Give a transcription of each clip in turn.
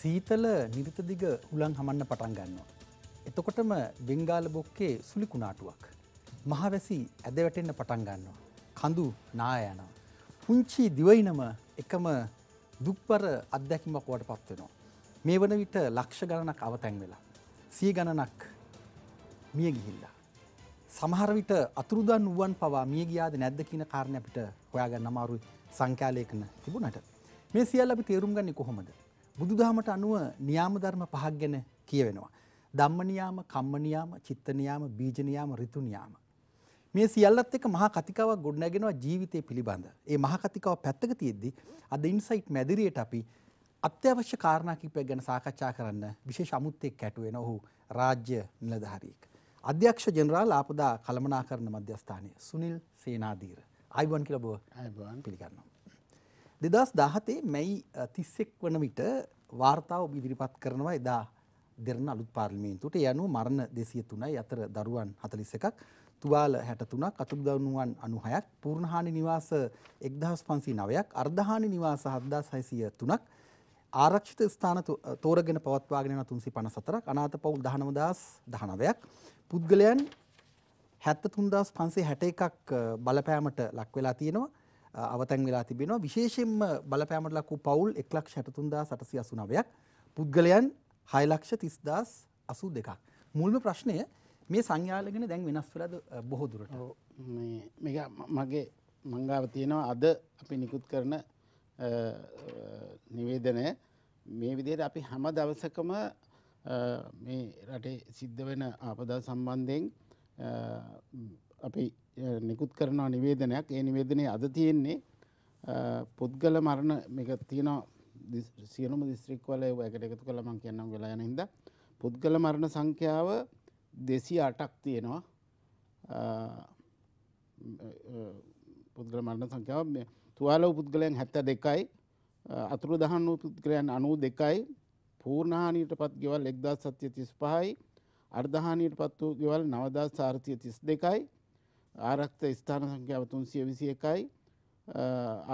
සීතල නිරිතදිග හුලන් හමන්න පටන් ගන්නවා. එතකොටම බෙංගාල බොක්කේ සුලිකුණාටුවක්. මහවැසි ඇදවැටෙන්න්න පටන් ගන්නවා. කඳු නායනවා. පුංචි දිවයිනම එකම දුක්පර අත්දැකිමක් වට පත්වෙනවා. මේ වන විට ලක්ෂ ගණනක් අවතැන් වෙලා. සිය ගණනක් මිය ගිහිල්ලා. සමහරවිට අතුරුදන් වුවන් පවා මිය ගියාද නැද්ද කියන කාරණය අපිට හොයාගන්න අමාරුයි සංඛ්‍යාලයකන තිබුණට. මේ සියල් අපි තේරුම් ගන්නේ කොහොමද බුදුදහමට අනුව නියාම ධර්ම පහක් ගැන කියවෙනවා. ධම්ම නියාම, කම්ම නියාම, චිත්ත නියාම, බීජ නියාම, ඍතු නියාම. මේ සියල්ලත් එක්ක මහා කතිකාවක් ගොඩනගෙනවා ජීවිතය පිළිබඳ. ඒ මහා කතිකාව පැත්තක තියෙද්දි අද ඉන්සයිට් මැදිරියට අපි අත්‍යවශ්‍ය කාරණා කිහිපයක් ගැන සාකච්ඡා කරන්න විශේෂ අමුත්‍යෙක් ඇටු වෙන ඔහු රාජ්‍ය නිලධාරියෙක්. අධ්‍යක්ෂ ජෙනරාල් ආපදා කළමනාකරණ මධ්‍යස්ථානය සුනිල් සේනාධීර. අයිබෝන් කියලා බෝ. අයිබෝන් පිළිගන්නවා. දෙදස් දහතේ මැයි තිස්සෙක් වන විට වාර්තාව ඔබ ඉදිරිපත් කරනවා එදා දෙරන අලුත් පාර්ලිමේන්තුට යනු මරණ දෙසිය තුනයි අතර දරුවන් හතලිස එකක් තුවාල හැටතුනක් කතුරුදවනුවන් අනුහයක් පූර්ණහානි නිවාස එක්දහස් පන්සී නවයක් අර්ධහානි නිවාස හද්දා සයිසිය තුනක් ආරක්ෂිත ස්ථාන තෝරගෙන පවත්වාගෙන තුන්සි පන සතරක් අනාත පවුල් දහනවදස් දහනවයක් පුද්ගලයන් හැත්ත තුන්දස් පන්සේ හැට එකක් බලපෑමට ලක්වෙලා තියෙනවා අවතැන් වෙලා තිබෙනවා විශේෂයෙන්ම බලපෑමට ලක් වූ පවුල් 163889ක් පුද්ගලයන් 630082ක් මුල්ම ප්‍රශ්නය මේ සංයාලගෙන දැන් වෙනස් වෙලාද බොහෝ දුරට මේ මගේ මංගාව තියෙනවා අද අපි නිකුත් කරන නිවේදනය මේ විදියට අපි හැම දවසකම මේ රටේ සිද්ධ වෙන ආපදා සම්බන්ධයෙන් අපි නිකුත් කරනවා නිවේදනයක් ඒ නිවේදනය අද තියෙන්නේ පුද්ගල මරණ මේක තියෙනවා සියලුම දිස්ත්‍රික්වල ඒකට එකතු කළා මම කියන්නම් වෙලා යන හින්දා පුද්ගල මරණ සංඛ්‍යාව 208ක් තියෙනවා පුද්ගල මරණ සංඛ්‍යාව තුවාල වූ පුද්ගලයන් 72යි අතුරු දහන් වූ පුද්ගලයන් 92යි පූර්ණහානියට පත් ගෙවල් 1735යි අර්ධහානියට පත් වූ ගෙවල් 9732යි ආරක්ත ස්ථාන සංඛ්‍යාව තුන්සිය විසි එකයි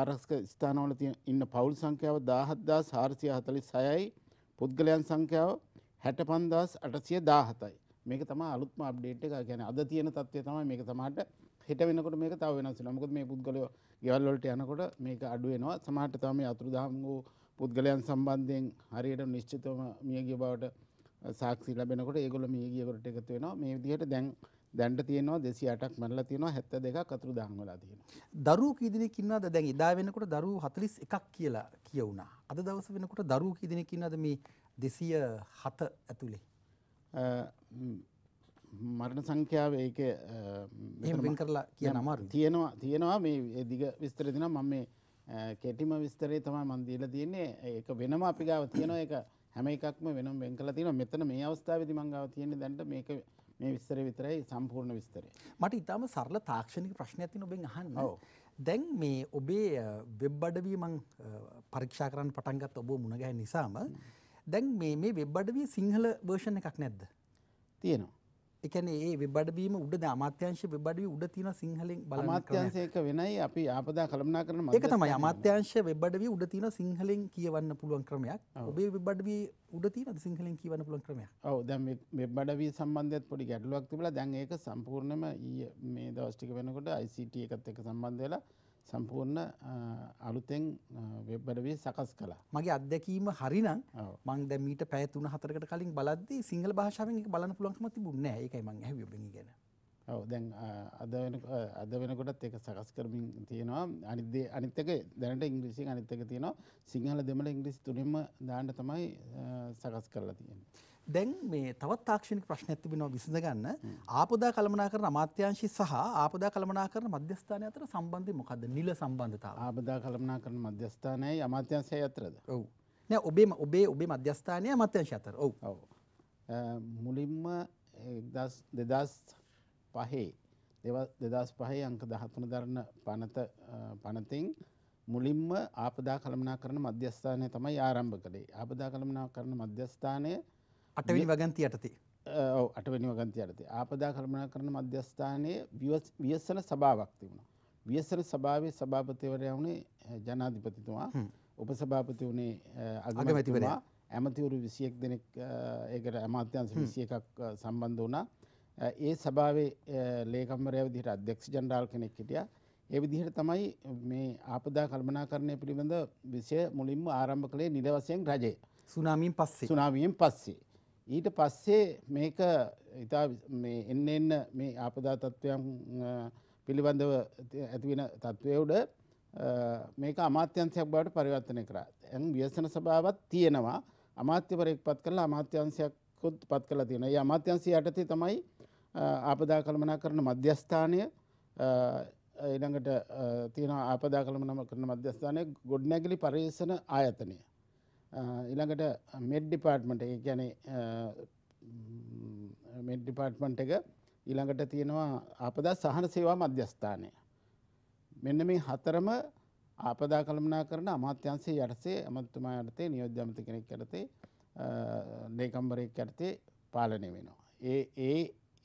ආරක්ෂක ස්ථානවල ඉන්න පවුල් සංඛ්‍යාව දාහත්දා සාර්සිය හතලි සයයි පුද්ගලයන් සංඛ්‍යාව හැට පන්දස් අටසිය දාහතයි මේක තම අලුත්ම අප්ඩේට් එක ගැන අද තියෙන තත්වය තමයි මේක තමාට හිට වෙනකොට මේක තව වෙනස් නමුකුත් මේ පුද්ගලයෝ ගෙවල්වලට යනකොට මේක අඩුවෙනවා සමහට තම අතුරු දහම් වූ පුද්ගලයන් සම්බන්ධයෙන් හරියට නිශ්චිතවම මියගිය බවට සාක්සි ලැබෙනකොට ඒගොල මියගියකොට එකතු වෙනවා මේ විදිහට දැන් දැන්ට තියෙනවා දෙසි අටක් මැල්ල තියෙනවා හැත්ත දෙක අතුරු දාන් වෙලා තියෙනවා. දරුවෝ කී දෙනෙක් ඉන්නවද දැන් එදා වෙනකොට දරුවෝ 41ක් කියලා කියුණා. අද දවස වෙනකොට දරුවෝ කී දෙනෙක් ඉන්නවද මේ 207 ඇතුලේ? මරණ සංඛ්‍යාව ඒක එහෙම වෙන් කරලා කියන අමාරුයි. තියෙනවා තියෙනවා මේ දිග විස්තර දෙනවා මම මේ කෙටිම විස්තරේ තමයි මම දීලා තියෙන්නේ. ඒක වෙනම අපි ගාව තියෙනවා ඒක හැම එකක්ම වෙනම වෙන් කරලා තියෙනවා. මෙතන මේ අවස්ථාවේදී මම ගාව තියෙන්නේ දැන්ට මේක මේ විස්තර විතරයි සම්පූර්ණ විස්තරය. මට ඉතාම සරල තාක්ෂණික ප්‍රශ්නයක් තියෙන ඔබෙන් අහන්න. දැන් මේ ඔබේ වෙබ් අඩවිය මං පරීක්ෂා කරන්න පටන් ගත්ත ඔබ මුණ ගැහෙන නිසාම දැන් මේ මේ වෙබ් අඩවිය සිංහල වර්ෂන් එකක් නැද්ද? තියෙනවා. එකන ඒ විබඩවීම උඩ අමාත්‍යංශ වෙබඩවී උඩ තින සිංහලෙන් බල මාත්‍යන්සයක වෙනයි අපි ආපදා කළමනා කරන ඒක තමයි අමාත්‍යංශ වෙබඩවී උඩ තින සිංහලෙන් කියවන්න පුළුවන් ක්‍රමයක් ඔබේ විබඩවී උඩ තින සිංහලෙන් කියවන්න පුළුවන් ක්‍රමයක් ඔව දැන් වෙබඩවී සම්බන්ධයත් පොඩි ගැටලුවක් තිබලා දැන් ඒක සම්පූර්ණයෙන්ම ඊයේ මේ දවස් ටික වෙනකොට ICT එකත් එක්ක සම්බන්ධ වෙලා සම්පූර්ණ අලුතෙන් වෙබ්බඩවී සකස් කලා මගේ අත්දැකීම හරිනම් මං දැ මීට පැතුන හතරකට කලින් බලද සිංහල භාෂාවෙන් බලන පුළන්ම තිබුණ ඒකයි මං හැබි ගැන ඔව දැන් අද වෙන අද වෙනකොටත් එක සකස් කරමින් තියෙනවා අනිදේ අනිත්තක දැනට ඉංග්‍රීසි අනිත්තක තියෙනවා සිංහල දෙමල ඉංග්‍රිස් තුරින්ම දාන්න තමයි සකස් කරලා තියෙන. දැන් මේ තවත් තාක්ෂණික ප්‍රශ්නයක් තිබෙනවා විසඳ ගන්න. ආපදා කළමනාකරණ අමාත්‍යාංශය සහ ආපදා කළමනාකරණ මධ්‍යස්ථානය අතර සම්බන්ධය මොකද්ද? නිල සම්බන්ධතාවය. ආපදා කළමනාකරණ මධ්‍යස්ථානයයි අමාත්‍යාංශයයි අතරද? ඔව්. නෑ ඔබේ ඔබේ ඔබේ මධ්‍යස්ථානය අමාත්‍යාංශය අතර. ඔව්. ඔව්. මුලින්ම 2005 2005 අංක 13 දරන පනත පනතින් මුලින්ම ආපදා කළමනාකරණ මධ්‍යස්ථානය තමයි ආරම්භ කළේ. ආපදා කළමනාකරණ මධ්‍යස්ථානය අටවිනි වගන්ති යටති ඔව අටවැනි වගන්ති යටති ආපදා කළමනා කරන මධ්‍යස්ථානයේ වියස්සන සභාවක් තිබුණා. වියස්සන සභාවේ සභාපතිවරයා වුණේ ජනාධිපතිතුමා උපසභාපති වුණේ අගමැතිවරයා ඇමතිවරු විසියෙක් දෙනෙක් ඒකට ඇමාත්‍යංශ විසිය එකක් සම්බන්ධ වුණා. ඒ සභාවේ ලේකම්වරයා විදිහට අධ්‍යක්ෂ ජනරාල් කෙනෙක් හිටියා. ඒ විදිහට තමයි මේ ආපදා කල්පනාකරණය පිළිබඳ විෂය මුලින්ම ආරම්භ කළේ නිල වශයෙන් රජය. සුනාමියෙන් පස්සේ. සුනාමියෙන් පස්සේ. ඊට පස්සේ මේක ඉතා එන්න එන්න මේ ආපදා තත්ත්වයන් පිළිබඳව ඇතිවෙන තත්ත්වයවුඩ මේක අමාත්‍යන්සයක් බවට පරිවර්තනය කරා. ඇන් ව්‍යසන සභාවත් තියෙනවා අමාත්‍යවරයෙක් පත් කරලා අමාත්‍යන්සයක්කුත් පත් කලා තියෙන. ඒ අමාත්‍යන්සය යටතේ තමයි ආපදා කළමනා කරන මධ්‍යස්ථානය ඊළඟට තියෙන ආපදා කළමනම කරන මධ්‍යස්ථානය ගොඩ්නැගිලි පර්යේෂණ ආයතනය. ඉළඟට මෙඩ් ඩිපාර්ට්මට ගැන මෙඩ් ඩිපාර්ට්මන්ට එක ඉළඟට තියෙනවා ආපදා සහන සේවා මධ්‍යස්ථානය මෙන්න මේ හතරම ආපදා කළමනා කරන අමාත්‍යන්සේ යටසේ අමත්තුමා යටතේ නියෝද්‍යමත කෙනෙක් කරතේ දේකම්බරයක් ඇටතේ පාලනය වෙනවා. ඒ ඒ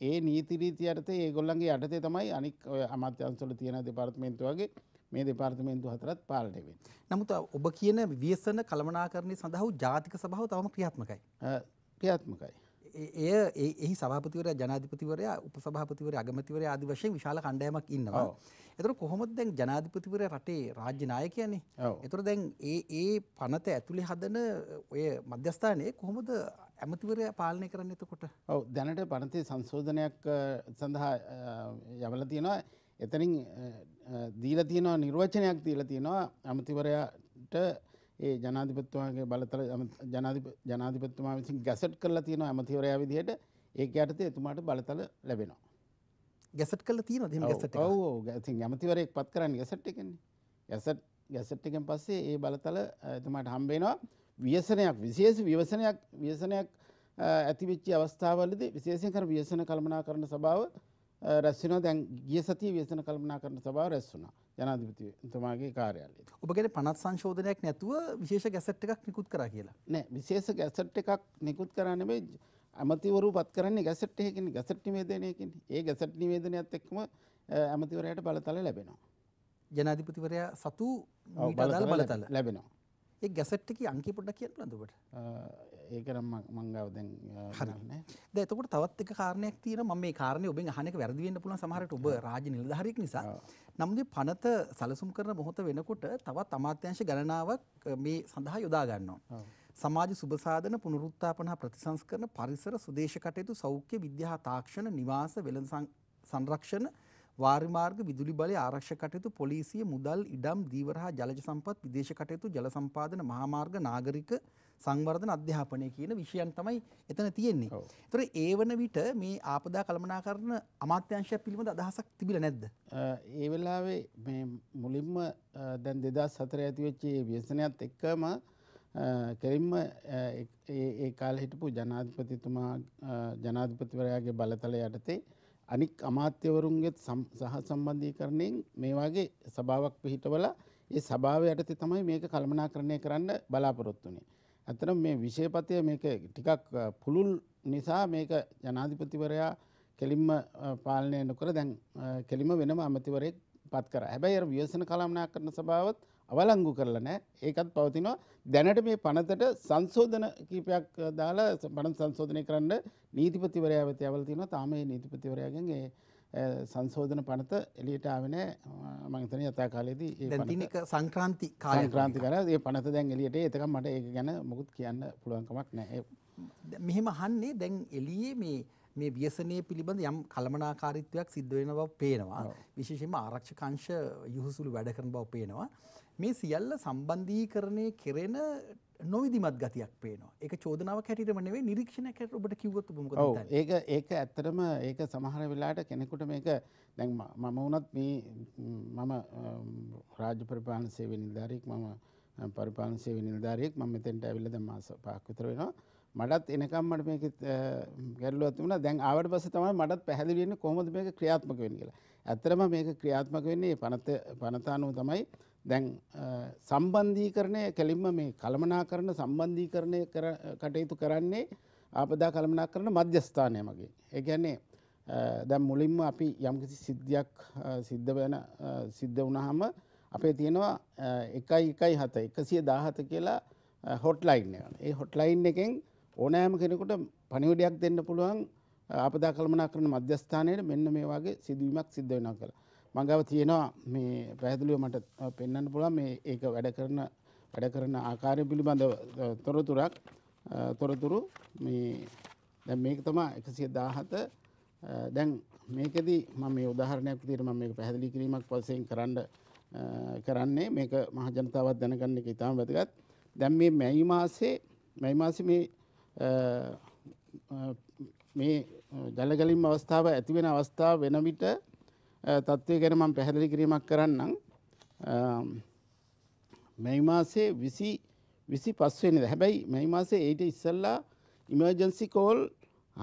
ඒ නීතිරීති අයටතේ ඒගොල්ලන්ගේ යටතේ තමයි අනික් අමාත්‍යන්සොල තියෙන දෙපාර්ත්මේන්තු වගේ මේ දෙපාර්තමේන්තු හතරත් පාලනය වෙන්නේ. නමුත් ඔබ කියන ව්‍යසන කළමනාකරණය සඳහා ජාතික සභාව තවම ක්‍රියාත්මකයි. ක්‍රියාත්මකයි. එය එහි සභාපතිවරයා ජනාධිපතිවරයා උපසභාපතිවරයා අගමැතිවරයා ආදි වශයෙන් විශාල කණ්ඩායමක් ඉන්නවා. ඒතර කොහොමද දැන් ජනාධිපතිවරයා රටේ රාජ්‍ය නායකයනේ. ඒතර දැන් ඒ ඒ පනත ඇතුලේ හදන ඔය මධ්‍යස්ථානයේ කොහොමද ඇමතිවරයා පාලනය කරන්නේ එතකොට? ඔව් දැනට පනතේ සංශෝධනයක් සඳහා යවලා තියෙනවා. එතනින් දීල තියෙනවා නිර්වචනයක් දීල තියෙනවා ඇමතිවරයාට ඒ ජනාධිපත්තුමාගේ බලතර ජනාධිපත්තුමා විසින් ගැසට් කරලා තියෙනවා ඇමතිවරයා විදිහට ඒක යටතේ එතුමාට බලතල ලැබෙනවා. ගැසට් කරලා තියෙනවද එහෙම ගැසට් එක? ඔව් ඔව් ඉතින් ඇමතිවරයෙක් පත් කරන්නේ ගැසට් එකනේ. ගැසට් ගැසට් එකෙන් පස්සේ ඒ බලතල එතුමාට හම්බ වෙනවා. ව්‍යසනයක් විශේෂ ව්‍යසනයක් ව්‍යසනයක් ඇතිවෙච්චි අවස්ථාවලදී විශේෂයෙන් කර ව්‍යසන කළමනා කරන සභාව රැස්වන දැන් ගිය සතිය වේසන කල්පනා කරන සභාව රැස් වුණා ජනාධිපතිතුමාගේ කාර්යාලයේ. ඔබ ගැන පනත් සංශෝධනයක් නැතුව විශේෂ ගැසට් එකක් නිකුත් කරා කියලා. නෑ විශේෂ ගැසට් එකක් නිකුත් කරා නෙමෙයි ඇමතිවරු පත් කරන්නේ ගැසට් එකකින් ගැසට් නිවේදනයකින්. ඒ ගැසට් නිවේදනයත් එක්කම ඇමතිවරයාට බලතල ලැබෙනවා. ජනාධිපතිවරයා සතු බලතල ලැබෙනවා. ඒ ගැසට් එකේ අංකය පොඩ්ඩක් කියන්න පුළුවන්ද ඔබට? ඒකරම් මංගව දැන් හරන්නේ දැතකට තවත් එක කාරණයක් තියන ම මේ කාරණය ඔබෙන් හනක වැරදිවෙන්න පුළන් සමහරට ඔබ රාජ නිලධහරෙක් නිසා නම්ගේ පනත සැලසුම් කරන මොහොත වෙනකොට තවත් අමාත්‍යංශ ගණනාවක් මේ සඳහා යොදාගන්නවා. සමාජ සුභසාධන පුනරුත්තාපන ප්‍රතිසංස්කරන පරිසර සුදේශ කටයුතු සෞඛ්‍ය විද්‍යා තාක්ෂණ නිවාස වෙළඳ සංරක්ෂණ වාරි මාර්ග විදුලි බලය ආරක්ෂක කටයුතු පොලිසිය මුදල් ඉඩම් දීවර හා ජලජ සම්පත් විදේශ කටයුතු ජල සම්පාදන මහා මාර්ග නාගරික සංවර්ධන අධ්‍යාපනය කියන විෂයන් තමයි එතන තියෙන්නේ. ඒතර ඒ වන විට මේ ආපදා කළමනාකරණ අමාත්‍යංශය පිළිබඳ අදහසක් තිබිලා නැද්ද? ඒ වෙලාවේ මේ මුලින්ම දැන් 2004 ඇති වෙච්ච මේ ව්‍යසනයත් එක්කම කෙලින්ම ඒ කාලේ හිටපු ජනාධිපතිතුමා ජනාධිපතිවරයාගේ බලතල යටතේ අනික් අමාත්‍යවරුන්ගෙත් සහ සම්බන්ධීකරණයෙන් මේ වගේ සභාවක් පිහිටවල ඒ සභාව යටතේ තමයි මේක කළමනාකරණය කරන්න බලාපොරොත්තු වෙන්නේ. අතරම මේ විශේෂපතය මේක ටිකක් පුළුල් නිසා මේක ජනාධිපතිවරයා කෙලින්ම පාලනය නොකර දැන් කෙලින්ම වෙනම අමතිවරයෙක් පත් කර හැබැයි ව්‍යසන කළමනා කරන සභාවත් අවලංගු කරලා නෑ ඒකත් පවතිනවා දැනට මේ පනතට සංශෝධන කීපයක් දාලා පන සංශෝධනය කරන්න නීතිපතිවරයා වෙත යවල තියෙනවා තාම මේ නීතිපතිවරයාගෙන් ඒ සංශෝධන පනත එලියට ආවෙ නෑ මම හිතන්නේ යථා කාලයේදී ඒ පනත සංක්‍රාන්ති කාලේ සංක්‍රාන්ති කරා ඒ පනත දැන් එලියට ඒතකම් මට ඒක ගැන මොකුත් කියන්න පුළුවන් කමක් නෑ මෙහෙම අහන්නේ දැන් එළියේ මේ මේ ව්‍යසනය පිළිබඳ යම් කළමනාකාරීත්වයක් සිද්ධ වෙන බව පේනවා. විශේෂයෙන්ම ආරක්ෂක අංශ යහුසුළු වැඩ කරන බව පේනවා. මේ සියල්ල සම්බන්ධීකරණය කෙරෙන නොවිදිමත් ගතියක් පේනවා. ඒක චෝදනාවක් හැටියටම නෙවෙයි නිරීක්ෂණයක් හැටියට ඔබට කිව්වොත් ඔබ මොකද හිතන්නේ? ඔව් ඒක ඒක ඇත්තටම ඒක සමහර වෙලාවට කෙනෙකුට මේක දැන් මම වුණත් මේ මම රාජ්‍ය පරිපාලන සේවයේ නිලධාරියෙක් මම පරිපාලන සේවයේ නිලධාරියෙක් මම මෙතෙන්ට ඇවිල්ලා දැන් මාස 5ක් විතර වෙනවා. මටත් එනකම්මට මේක ගැල්ලුවත් වුණ දැන් ආවට පස තමයි මටත් පැහැදිලිවෙන්න කොහොමද මේක ක්‍රියාත්මක වෙන කියලා. ඇත්තරම මේක ක්‍රියාත්මක වෙන්නේ පනත පනතානුව තමයි දැන් සම්බන්ධීකරණය කෙලින්ම මේ කළමනා කරන සම්බන්ධීකරණය කටයුතු කරන්නේ ආපදා කළමනා කරන මධ්‍යස්ථානය මගේ. ඒගැන්නේ දැම් මුලින්ම අපි යම්කිසි සිද්ධියක් සිද්ධ වෙන සිද්ධ වනහම අපේ තියෙනවා එකයි එකයි හත එකසිය දාහත කියලා හොට්ලයින් ඒ හොට්ලයින් එකෙන් ඕනෑම කෙනෙකුට පනිවඩයක් දෙන්න පුළුවන් අපදා කළමනා කරන මධ්‍යස්ථානයට මෙන්න මේ වගේ සිදුවීමක් සිද්ධ වෙනවා කියලා. මඟව තියෙනවා මේ පැහැදිලිව මට පෙන්වන්න පුළුවන් මේ ඒක වැඩ කරන වැඩ කරන ආකාරය පිළිබඳව තොරතුරක් තොරතුරු මේ දැන් මේක තමයි 117 දැන් මේකෙදී මම මේ උදාහරණයක් විදිහට මම මේක පැහැදිලි කිරීමක් වශයෙන් කරන්න කරන්නේ මේක මහ ජනතාවත් දැනගන්න එක ඉතාම වැදගත්. දැන් මේ මැයි මාසේ මැයි මාසේ මේ මේ ජලගලින් අවස්ථාව ඇතිවෙන අවස්ථාව වෙන විට තත්ත්වය ගැන මම පැහැදිලි කිරීමක් කරන්නම් මෙයි මාසේ විසි විසි පස්වෙනිද හැබැයි මෙයි මාසේ ඒට ඉස්සල්ලා ඉමර්ජන්සි කෝල්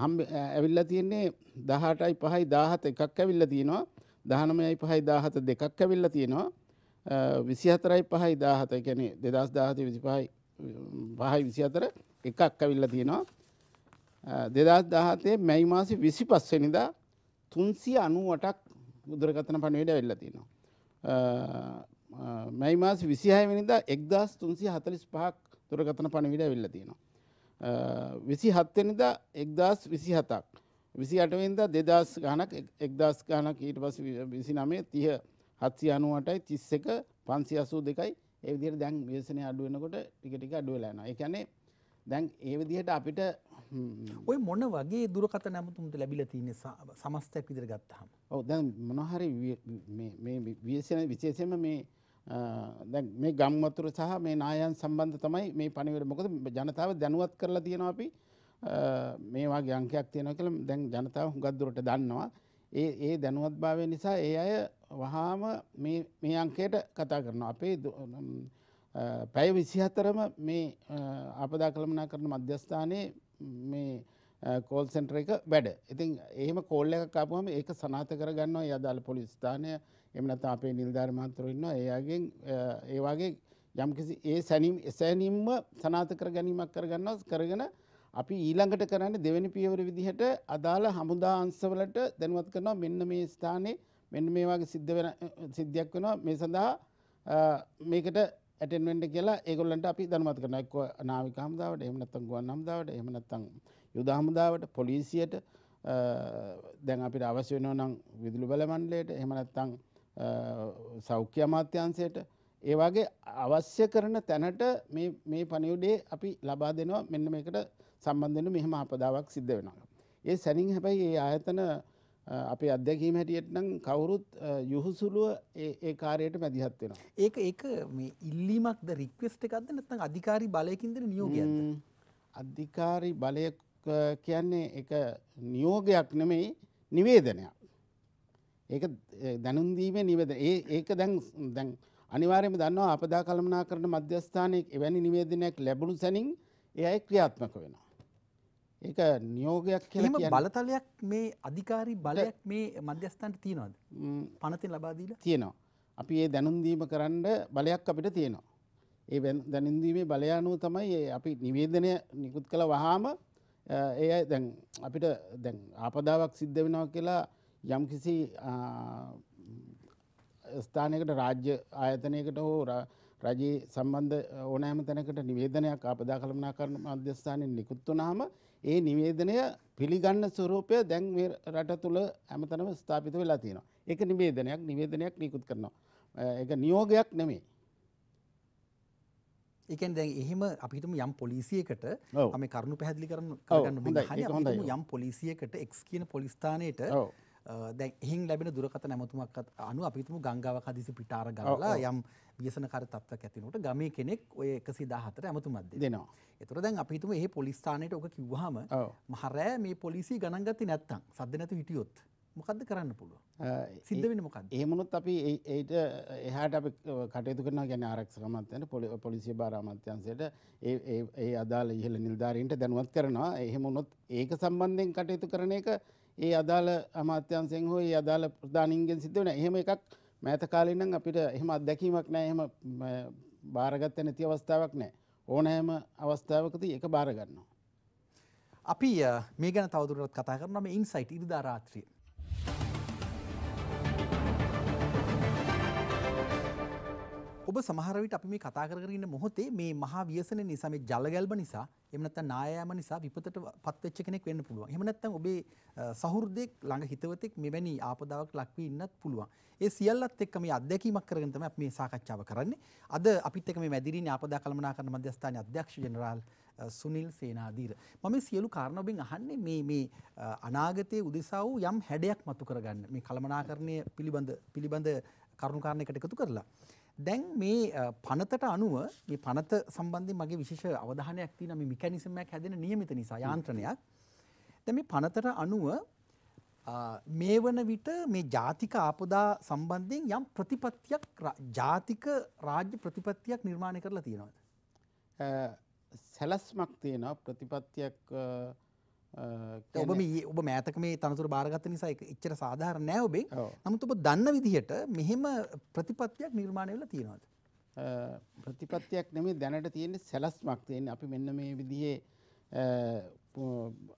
හම් ඇවිල්ලා තියෙන්නේ දහටයි පහයි දාහත එකක් ඇවිල්ල තියෙනවා දහනමයයි පහයි දාහත දෙකක් ඇවිල්ල තියෙනවා විසි හතරයි පහයි දාහත ගැන දෙදස් දාහත විසි පහයි පහයි විසි අතර එකක් ඇවිල්ල තියෙනවා දෙදස් දහතේ මැයි මාසි විසි පස්වනිදා තුන්සි අනුවටක් බුදුරකතන පණවිට වෙල්ල තියෙනවා මැයි මාස විසිහයවනිදා එක්දස් තුන්සි හතලිස් පහක් දුරකතන පණවිට වෙල්ල තියෙනවා විසි හත්වනිදා එක්දස් විසි හතක් විසි අටවෙන්ද දෙදස් ගණක් එක්දස් ගානක් ඊට පස් විසි නමේ තිය හත්සි අනුවටයි තිස්ස එක පන්සි අසූ දෙකයි ඒ විදිහට දැන් ව්‍යසනය අඩු වෙනකොට ටික ටික අඩු වෙලා යනවා. ඒ කියන්නේ දැන් ඒ විදිහට අපිට ඔය මොන වගේ දුරකථන ඇමතුම්ද ලැබිලා තියෙන්නේ සමස්තයක් විදිහට ගත්තාම? ඔව් දැන් මොනවා හරි මේ මේ ව්‍යසන විශේෂයෙන්ම මේ දැන් මේ ගම් වතුර සහ මේ නායන් සම්බන්ධ තමයි මේ පණිවිඩ මොකද ජනතාව දැනුවත් කරලා තියෙනවා අපි මේ වගේ අංකයක් තියෙනවා කියලා දැන් ජනතාව හුඟක් දුරට දන්නවා. ඒ ඒ දැනුවත්භාවය නිසා ඒ අය වහාම මේ අංකයට කතා කරන අපේ පැය විසිහතරම මේ අපදා කළමනා කරන මධ්‍යස්ථානයේ මේ කෝල් සෙන්ටර එක වැඩ ඉතින් එහෙම කෝල්ල එකක් කාපුහම ඒක සනාත කරගන්නවා යදාල පොලි ස්ථානය එමනත අපේ නිල්ධාර මන්තරඉන්න ඒයාගෙන් ඒවාගේ යම්කිසි ඒ සැනීම් එසැනීම්ම සනාත කර ගැනීමක් කරගන්නස් කරගෙන අපි ඊළඟට කරන්නේ දෙවෙනි පියවර විදිහට අදාළ හමුදා අංශවලට දැනුවත් කරනවා මෙන්න මේ ස්ථානයේ මෙන්න මේ වගේ සිද්ධ වෙන සිද්ධියක් වෙනවා මේ සඳහා මේකට ඇටෙන්ඩ් වෙන්න කියලා ඒගොල්ලන්ට අපි දැනුවත් කරනවා එක්ක නාවික හමුදාවට එහෙම නැත්නම් ගුවන් හමුදාවට එහෙම නැත්නම් යුද හමුදාවට පොලිසියට දැන් අපිට අවශ්‍ය වෙනවා නම් විදුලි බල මණ්ඩලයට එහෙම නැත්නම් සෞඛ්‍ය අමාත්‍යාංශයට ඒ වගේ අවශ්‍ය කරන තැනට මේ මේ පණිවුඩේ අපි ලබා දෙනවා මෙන්න මේකට සම්බන්ධන මෙහම අපදාවක් සිද්ධ වෙනවා. ඒ සැනින් හැබැයි ඒ ආයතන අපේ අත්දැකීම හැටියට නම් කවුරුත් යුහුසුලුව ඒ කාරයට මැදිහත් වෙනවා. ඒක ඒක මේ ඉල්ලීමක්ද රික්වෙස්ට් එකක්ද නැත්නම් අධිකාරී බලයකින්ද නියෝගයක්ද? අධිකාරී බලය කියන්නේ ඒක නියෝගයක් නෙමෙයි නිවේදනයක්. ඒක දැනුම් දීමේ නිවේදන. ඒ ඒක දැන් දැන් අනිවාර්යයෙන්ම දන්නවා අපදා කළමනාකරණ මධ්‍යස්ථානයේ එවැනි නිවේදනයක් ලැබුණු සැනින් ඒ අය ක්‍රියාත්මක වෙනවා. ඒක නියෝගයක් කියලා බලතලයක් මේ අධිකාරි බලයක් මේ මධ්‍යස්ථන්ට තියෙනවද පනතින් ලබාදීල තියෙනවා. අපි ඒ දැනුන්දීම කරන්න බලයක් අපිට තියෙනවා. ඒ දැනින්දීමේ බලයානුව තමයි අපි නිවේදනය නිකුත් කළ වහාම එය දැන් අපිට දැන් ආපදාවක් සිද්ධ වෙනවා කියලා යම් කිසි ස්ථානයකට රාජ්‍ය ආයතනයකට හෝ රජයේ සම්බන්ධ ඕනෑම තැනකට නිවේදනයක් ආපදා කළමනා කරන මධ්‍යස්ථානයෙන් නිකුත් වනාම ඒ නිවේදනය පිළිගන්න ස්වරූපය දැන් මේ රට තුළ හැමතැනම ස්ථාපිත වෙලා තියෙනවා. ඒක නිවේදනයක් නිවේදනයක් නිකුත් කරනවා. ඒක නියෝගයක් නෙමෙයි. ඒකෙන් දැන් එහෙම අපි හිතමු යම් පොලිසියකට අපි කරුණු පැහැදිලි කරන්න කරගන්න හොඳයි. යම් පොලිසියකට X කියන පොලිස් ස්ථානයේට දැන් එහින් ලැබෙන දුරකථන ඇමතුමක් අනුව අපි හිතමු ගංගාවක් හදිසි පිටාර ගලලා යම් ව්‍යසනකාර තත්ත්වයක් ඇති වෙනකොට ගමේ කෙනෙක් ඔය 114 ඇමතුමක් දෙනවා. ඒතර දැන් අපි හිතමු එහේ පොලිස් ස්ථානයට ඔක කිව්වහම මහරෑ මේ පොලිසිය ගණන් ගත්තේ නැත්තම් සද්ද නැතුව හිටියොත් මොකද්ද කරන්න පුළුවන් සිද්ධ වෙන මොකක්ද එහෙමනොත් අපි ඒට එහාට අපි කටයුතු කරනවා කියන්නේ ආරක්ෂක අමාත්‍යාංශයට පොලිසිය බාර අමාත්‍යාංශයට ඒ ඒ අදාළ ඉහළ නිලධාරීන්ට දැනුවත් කරනවා එහෙම වුණොත් ඒක සම්බන්ධයෙන් කටයුතු කරන එක ඒ අදාළ අමාත්‍යන්සෙන් හෝ ඒ අදාළ ප්‍රධානින්ගෙන් සිද්ධ වෙන එහෙම එකක් මෑත කාලේ නම් අපිට එහෙම අත්දැකීමක් නැහැ එහෙම බාරගත්ත නැති අවස්ථාවක් නැහැ ඕනෑම අවස්ථාවකදී ඒක බාර ගන්නවා අපි මේ ගැන තවදුරටත් කතා කරනවා මේ ඉන්සයිට් ඉරිදා රාත්‍රියේ ඔබ සමහර විට අපි මේ කතා කරගෙන ඉන්න මොහොතේ මේ මහා ව්‍යසන නිසා මේ ජලගැල්ම නිසා එහෙම නැත්නම් නායෑම නිසා විපතට පත් වෙච්ච කෙනෙක් වෙන්න පුළුවන්. එහෙම නැත්නම් ඔබේ සහෘදෙක් ළඟ හිතවතෙක් මෙවැනි ආපදාවක් ලක් වී ඉන්නත් පුළුවන්. ඒ සියල්ලත් එක්ක මේ අත්දැකීමක් කරගෙන තමයි අපි මේ සාකච්ඡාව කරන්නේ. අද අපිත් එක්ක මේ මැදිරිනේ ආපදා කළමනාකරන මධ්‍යස්ථානයේ අධ්‍යක්ෂ ජෙනරාල් සුනිල් සේනාදීර. මම මේ සියලු කාරණාවෙන් අහන්නේ මේ මේ අනාගතයේ උදෙසා වූ යම් හැඩයක් මතු කරගන්න මේ කළමනාකරණය පිළිබඳ පිළිබඳ කරුණු කාරණයකට එකතු කරලා. දැන් මේ පනතට අනුව මේ පනත සම්බන්ධයෙන් මගේ විශේෂ අවධානයක් තියෙන මේ මෙකැනිසමයක් හැදෙන નિયમિત නිසා යාන්ත්‍රණයක්. දැන් මේ පනතට අනුව මේ වන විට මේ ජාතික ආපදා සම්බන්ධයෙන් යම් ප්‍රතිපත්තියක් ජාතික රාජ්‍ය ප්‍රතිපත්තියක් නිර්මාණය කරලා තියෙනවද? සැලැස්මක් තියෙනවා ප්‍රතිපත්තියක් ඔබ මේ ඔබ මෑතක මේ තනතුර භාරගත නිසා එච්චර සාධාරණ නෑ ඔබෙන්. නමුත් ඔබ දන්න විදිහට මෙහෙම ප්‍රතිපත්තියක් නිර්මාණය වෙලා තියෙනවද? ප්‍රතිපත්තියක් නෙමෙයි දැනට තියෙන්නේ සැලැස්මක් තියෙන්නේ. අපි මෙන්න මේ විදිහේ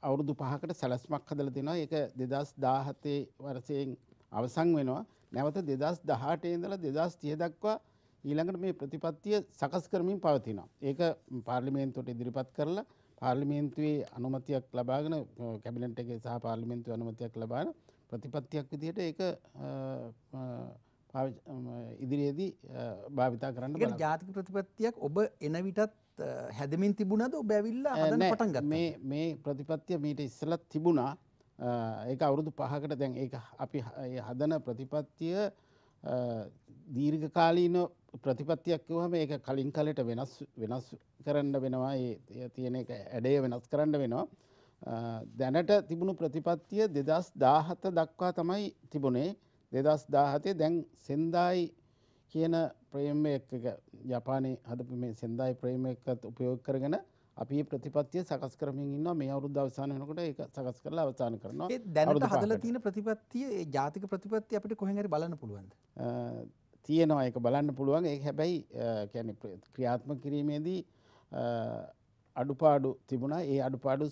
අවුරුදු 5කට සැලැස්මක් හදලා තිනවා. ඒක 2017 වර්ෂයෙන් අවසන් වෙනවා. නැවත 2018 ඉඳලා 2030 දක්වා ඊළඟට මේ ප්‍රතිපත්තිය සකස් කරමින් පවතිනවා. ඒක පාර්ලිමේන්තුවට ඉදිරිපත් කරලා පාර්ලිමේන්තුවේ අනුමතියක් ලබාගෙන කැබිනට් එකේ සහ පාර්ලිමේන්තුවේ අනුමතියක් ලබාන ප්‍රතිපත්තියක් විදිහට ඒක ඉදිරියේදී භාවිතා කරන්න ජාතික ප්‍රතිපත්තියක් ඔබ එන විටත් හැදමින් තිබුණද ඔබ ඇවිල්ලා හදන්න පටන් ගත්තා මේ මේ ප්‍රතිපත්තිය මීට ඉස්සෙල්ලා තිබුණා ඒක අවුරුදු 5කට දැන් ඒක අපි හදන ප්‍රතිපත්තිය දීර්ඝකාලීන ප්‍රතිපත්තියක් වහම ඒක කලින් කලට වෙනස් වෙනස් කරන්න වෙනවා ඒ තියෙන එක ඇඩේ වෙනස් කරන්න වෙනවා දැනට තිබුණු ප්‍රතිපත්තිය දෙදස් දාහත දක්වා තමයි තිබුණේ දෙදස් දාහතේ දැන් සෙන්දායි කියන ප්‍රේම්ම එක ජපානය හදපු මේ සෙන්දායි ප්‍රේම එකත් උපයෝග කරගෙන අපි ප්‍රතිපත්තිය සකස් කරමින් ඉන්න මේ අවුරුද්ධ අවසාන වෙනකොට ඒක සකස් කරලා අවසාන කරනවා. ඒ දැනට හදලා තියෙන ප්‍රතිපත්තිය ඒ ජාතික ප්‍රතිපත්තිය අපිට කොහෙන් හරි බලන්න පුළුවන්ද? තියෙනවා ඒක බලන්න පුළුවන්. ඒක හැබැයි කියන්නේ ක්‍රියාත්මක කිරීමේදී අඩුපාඩු තිබුණා. ඒ අඩුපාඩු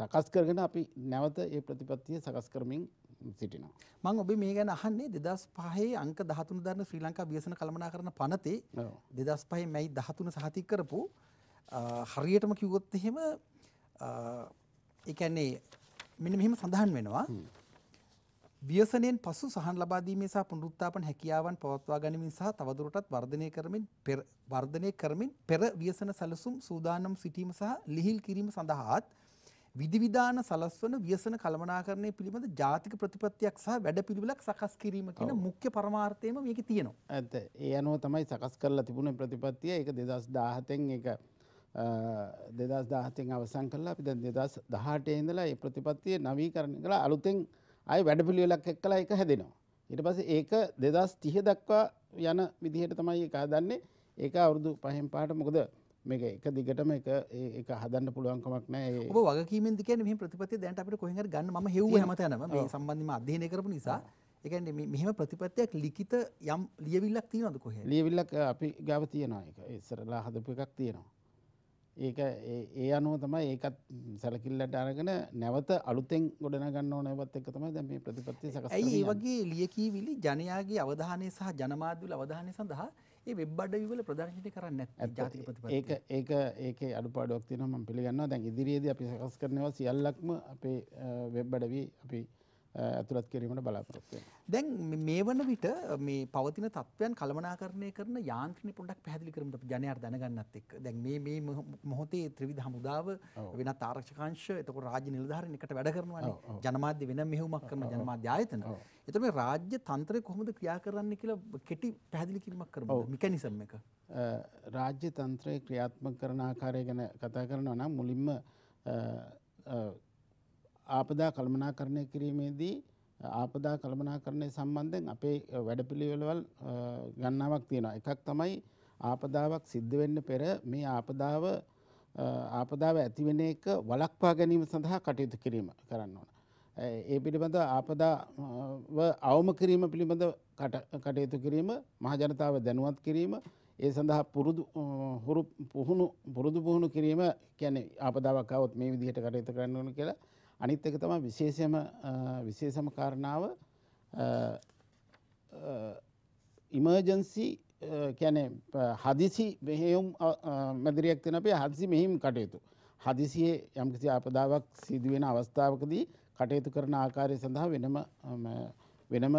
සකස් කරගෙන අපි නැවත ඒ ප්‍රතිපත්තිය සකස් කරමින් සිටිනවා. මං ඔබ මේ ගැන අහන්නේ දෙදස් පහේ අංක දහතුන දරන ශ්‍රී ලංකා ව්‍යසන කළමනා කරන පනතේ දෙදස් පහේ මැයි දහතුන සහතික කරපු හරියටම කිව්වොත් එහෙම ඒ කියන්නේ මෙන්න මෙහෙම සඳහන් වෙනවා ව්‍යසනයෙන් පසු සහන් ලබා දීමේ සහ පුනරුත්ථාපන හැකියාවන් පවත්වා ගැනීම සහ තවදුරටත් වර්ධනය කරමින් පෙර වර්ධනය කරමින් පෙර ව්‍යසන සැලසුම් සූදානම් සිටීම සහ ලිහිල් කිරීම සඳහාත් විධිවිධාන සලස්වන ව්‍යසන කළමනාකරණය පිළිබඳ ජාතික ප්‍රතිපත්තියක් සහ වැඩපිළිවෙලක් සකස් කිරීම කියන මුඛ්‍ය පරමාර්ථයම මේකේ තියෙනවා. ඇත්ත. ඒ අනුව තමයි සකස් කරලා තිබුණේ ප්‍රතිපත්තිය. ඒක 2017න් ඒක දෙදස් දාහතෙන් අවසන් කරලා අපි දැන් දෙදස් දහටේ ඉඳලා ඒ ප්‍රතිපත්තිය නවීකරණය කළා අලුතෙන් ආයි වැඩපිළිවෙලක් එක්කලා ඒක හැදෙනවා. ඊට පස්සේ ඒක දෙදස් 30 දක්වා යන විදිහට තමයි ඒක හදන්නේ. ඒක අවුරුදු පහෙන් පහට මොකද මේක එක දිගටම එක ඒක හදන්න පුළුවන්කමක් නෑ ඔබ වගකීමෙන් කියන්නේ මෙහි ප්‍රතිපත්තිය දැනට අපිට කොහෙන් හරි ගන්න මම හෙව්ව හැමතැනම මේ සම්බන්ධව අධ්‍යයනය කරපු නිසා ඒ කියන්නේ මේ මෙහෙම ප්‍රතිපත්තියක් ලිඛිත යම් ලියවිල්ලක් තියෙනවද කොහෙද ලියවිල්ලක් අපි ගාව තියෙනවා ඒක ඉස්සරලා හදපු එකක් තියෙනවා ඒක ඒ අනුව තමයි ඒකත් සැලකිල්ලට අරගෙන නැවත අලුතෙන් ගොඩනගන්න ඕනවත් එක තමයි දැන් මේ ප්‍රතිපත්තිය සකස් කරන්නේ. ඇයි ඒ වගේ ලියකියවිලි ජනයාගේ අවධානය සහ ජනමාධ්‍යවල අවධානය සඳහා ඒ වෙබ් අඩවිවල ප්‍රදර්ශනය කරන්නේ නැත්නම් ජාතික ප්‍රතිපත්තිය. ඒක ඒක ඒකේ අඩුපාඩුවක් තියෙනවා මම පිළිගන්නවා. දැන් ඉදිරියේදී අපි සකස් කරනවා සියල්ලක්ම අපේ වෙබ් අඩවි අපි ඇතුළත් කිරීමට බලාපොරොත්තු දැන් මේ වන විට මේ පවතින තත්ත්වයන් කළමනාකරණය කරන යාන්ත්‍රණ පොඩක් පැහැදිලි කරමු අපි ජනයාට දැනගන්නත් එක්ක. දැන් මේ මේ මොහොතේ ත්‍රිවිධ හමුදාව වෙනත් ආරක්ෂකංශ එතකොට රාජ්‍ය නිලධාරීන් එකට වැඩ කරනවානේ. ජනමාධ්‍ය වෙන මෙහෙයුමක් කරන ජනමාධ්‍ය ආයතන. ඒතර මේ රාජ්‍ය තන්ත්‍රය කොහොමද ක්‍රියා කරන්නේ කියලා කෙටි පැහැදිලි කිරීමක් කරමු. මෙකැනිසම් එක. රාජ්‍ය තන්ත්‍රය ක්‍රියාත්මක කරන ආකාරය ගැන කතා කරනවා නම් මුලින්ම ආපදා කළමනාකරණය කිරීමේදී ආපදා කළමනාකරණය සම්බන්ධයෙන් අපේ වැඩපිළිවෙළවල් ගණනාවක් තියෙනවා. එකක් තමයි ආපදාවක් සිද්ධ වෙන්න පෙර මේ ආපදාව ආපදාව ඇති වෙන එක වළක්වා ගැනීම සඳහා කටයුතු කිරීම කරන්න ඕන. ඒ පිළිබඳ ආපදාව අවම කිරීම පිළිබඳ කටයුතු කිරීම මහජනතාව දැනුවත් කිරීම ඒ සඳහා පුරුදු හුරු පුහුණු පුරුදු පුහුණු කිරීම කියන්නේ ආපදාවක් આવොත් මේ විදිහට කටයුතු කරන්න ඕන කියලා අනිත් එක තමයි විශේෂම විශේෂම කාරණාව ඉමර්ජන්සි කියන්නේ හදිසි මෙහෙයුම් මැදිරියක් තියෙන අපේ හදිසි මෙහිම් කටයුතු. හදිසියේ යම්කිසි ආපදාවක් සිදුවෙන අවස්ථාවකදී කටයුතු කරන ආකාරය සඳහා වෙනම වෙනම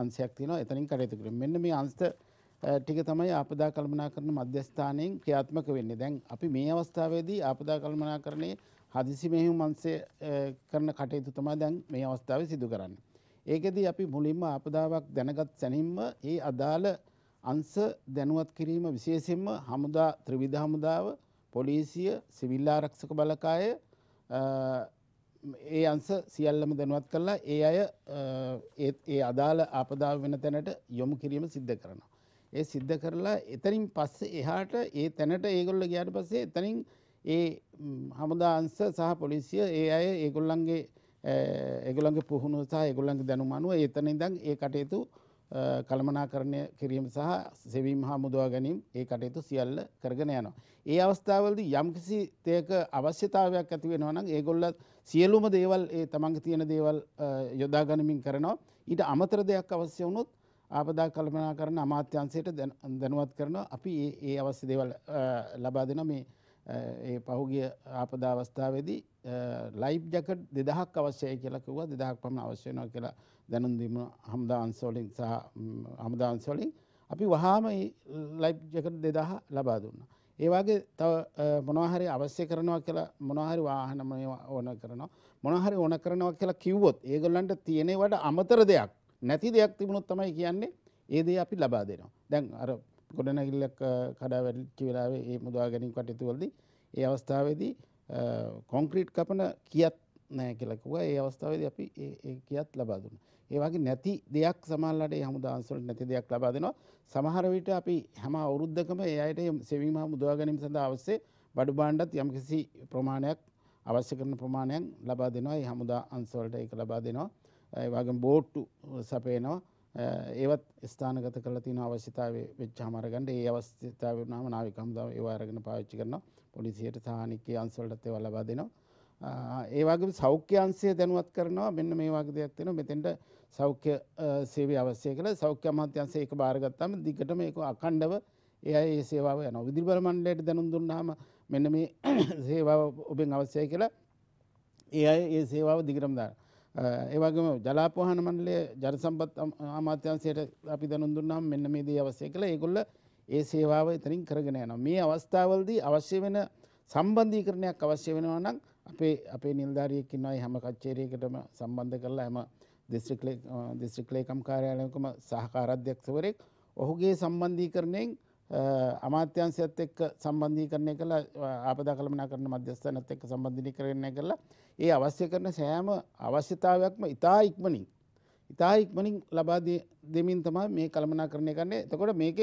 අංශයක් තියෙනවා. එතනින් කටයුතු කරමු. මෙන්න මේ අංශ ටික තමයි ආපදා කළමනාකරණ මධ්‍යස්ථානයෙන් ක්‍රියාත්මක වෙන්නේ. දැන් අපි මේ අවස්ථාවේදී ආපදා කළමනාකරණයේ හදිසි මෙහිම මන්සේ කරන කටයුතු තමයි දැන් මේ අවස්ථාවේ සිදු කරන්නේ. ඒකෙදී අපි මුලින්ම ආපදාවක් දැනගත් සැනින්ම ඒ අදාළ අංශ දැනුවත් කිරීම විශේෂයෙන්ම හමුදා ත්‍රිවිධ හමුදාව, පොලිසිය, සිවිල් ආරක්ෂක බලකාය ඒ අංශ සියල්ලම දැනුවත් කරලා ඒ අය ඒ අදාළ ආපදාව වෙන තැනට යොමු කිරීම සිද්ධ කරනවා. ඒ සිද්ධ කරලා එතනින් පස්සේ එහාට ඒ තැනට ඒගොල්ලෝ ගියාට පස්සේ එතනින් ඒ හමුදාංශ සහ පොලිසිය ඒ අය ඒගොල්ලන්ගේ ඒගොල්ලන්ගේ පුහුණු සහ ඒගොල්ලන්ගේ දැනුම අනුව එතන ඉඳන් ඒ කටයුතු කළමනාකරණය කිරීම සහ සෙවීම හා මුදවා ගැනීම ඒ කටයුතු සියල්ල කරගෙන යනවා. ඒ අවස්ථාවලදී යම්කිසි තයක අවශ්‍යතාවයක් ඇති වෙනවා නම් ඒගොල්ල සියලුම දේවල් ඒ තමන්ගේ තියෙන දේවල් යොදා ගනිමින් කරනවා. ඊට අමතර දෙයක් අවශ්‍ය වුණොත් ආපදා කළමනාකරණ අමාත්‍යංශයට දැනුවත් කරනවා. අපි ඒ අවශ්‍ය දේවල් ලබා දෙනවා මේ ඒ පහුගිය ආපදා අවස්ථාවේදී ලයිබ් ජැකට් 2000ක් අවශ්‍යයි කියලා කිව්වා 2000ක් පමණ අවශ්‍ය වෙනවා කියලා දැනුම් දීම හමුදා අංශවලින් සහ හමුදා අංශවලින් අපි වහාම මේ ලයිබ් ජැකට් 2000 ලබා දුන්නා. ඒ වගේ තව මොනවා හරි අවශ්‍ය කරනවා කියලා මොනවා හරි වාහන ඕන කරනවා මොනවා හරි ඕන කරනවා කියලා කිව්වොත් ඒගොල්ලන්ට තියෙනේ වඩා අමතර දෙයක් නැති දෙයක් තිබුණොත් තමයි කියන්නේ ඒ දේ අපි ලබා දෙනවා. දැන් අර ගොඩනැගිල්ලක් කඩා වැටිච්ච වෙලාවේ ඒ මුදවා ගැනීම කටයුතුවලදී ඒ අවස්ථාවේදී කොන්ක්‍රීට් කපන කියත් නෑ කියලා කිව්වා. ඒ අවස්ථාවේදී අපි ඒ කියත් ලබා දුන්නා. ඒ වගේ නැති දෙයක් සමහරලාට ඒ හමුදාන්සවලට නැති දෙයක් ලබා දෙනවා. සමහර විට අපි හැම අවුරුද්දකම ඒ අයට සෙවීම හා මුදවා ගැනීම සඳහා අවශ්‍ය බඩු භාණ්ඩත් යම්කිසි ප්‍රමාණයක් අවශ්‍ය කරන ප්‍රමාණයක් ලබා දෙනවා. ඒ හමුදා අංශවලට ඒක ලබා දෙනවා. ඒ වගේම බෝට්ටු සපයනවා. ඒවත් ස්ථානගත කල තින අවශ්‍යතාව වෙච්ච හමරගන්නට ඒ අවස්ථාව නාම නාවිකම්දාව ඒවාරගෙන පාච්චි කරන පොලිසියට සානිකය අන්සල්ටත්තේ වලබා දෙනවා ඒවාගේ සෞඛ්‍ය අන්සේ දැනුවත් කරනවා මෙන්න මේ වගේ දෙයක් තියෙන මෙතෙන්ට සෞඛ්‍ය සේවය අවශ්‍ය කළ සෞඛ්‍ය අමාත්‍යන්සේ ඒක භාරගත්තම දිගට මේක අකණ්ඩව එය ඒ සේවාව යන විදිල්බල මණ්ඩලයට දැනුම් දුන්නාම මෙන්න මේ සේවාව ඔබෙන් අවශ්‍යයි කියලා ඒ අය ඒ සේවාව දිගටම දානවා ඒ වගේම ජලාපෝහන මණ්ඩලය ජල සම්පත් අමාත්‍යාංශයට අපි දැනුම් දුන්නාම මෙන්න මේ දේ අවශ්‍ය කියලා ඒගොල්ල ඒ සේවාව එතනින් කරගෙන යනවා. මේ අවස්ථාවවලදී අවශ්‍ය වෙන සම්බන්ධීකරණයක් අවශ්‍ය වෙනවා නම් අපේ අපේ නිලධාරියෙක් ඉන්නවා හැම කච්චේරියකටම සම්බන්ධ කරලා හැම දිස්ත්‍රික් දිස්ත්‍රික් ලේකම් කාර්යාලයකම සහකාර අධ්‍යක්ෂවරයෙක් ඔහුගේ සම්බන්ධීකරණයෙන් අමාත්‍යංශයත් එක්ක සම්බන්ධීකරණය කළා ආපදා කළමනාකරණ මධ්‍යස්ථානත් එක්ක සම්බන්ධීකරණය කළා ඒ අවශ්‍ය කරන සෑම අවශ්‍යතාවයක්ම ඉතා ඉක්මනින් ඉතා ඉක්මනින් ලබා දෙමින් තමා මේ කළමනා කරණය කරන්නේ එතකොට මේක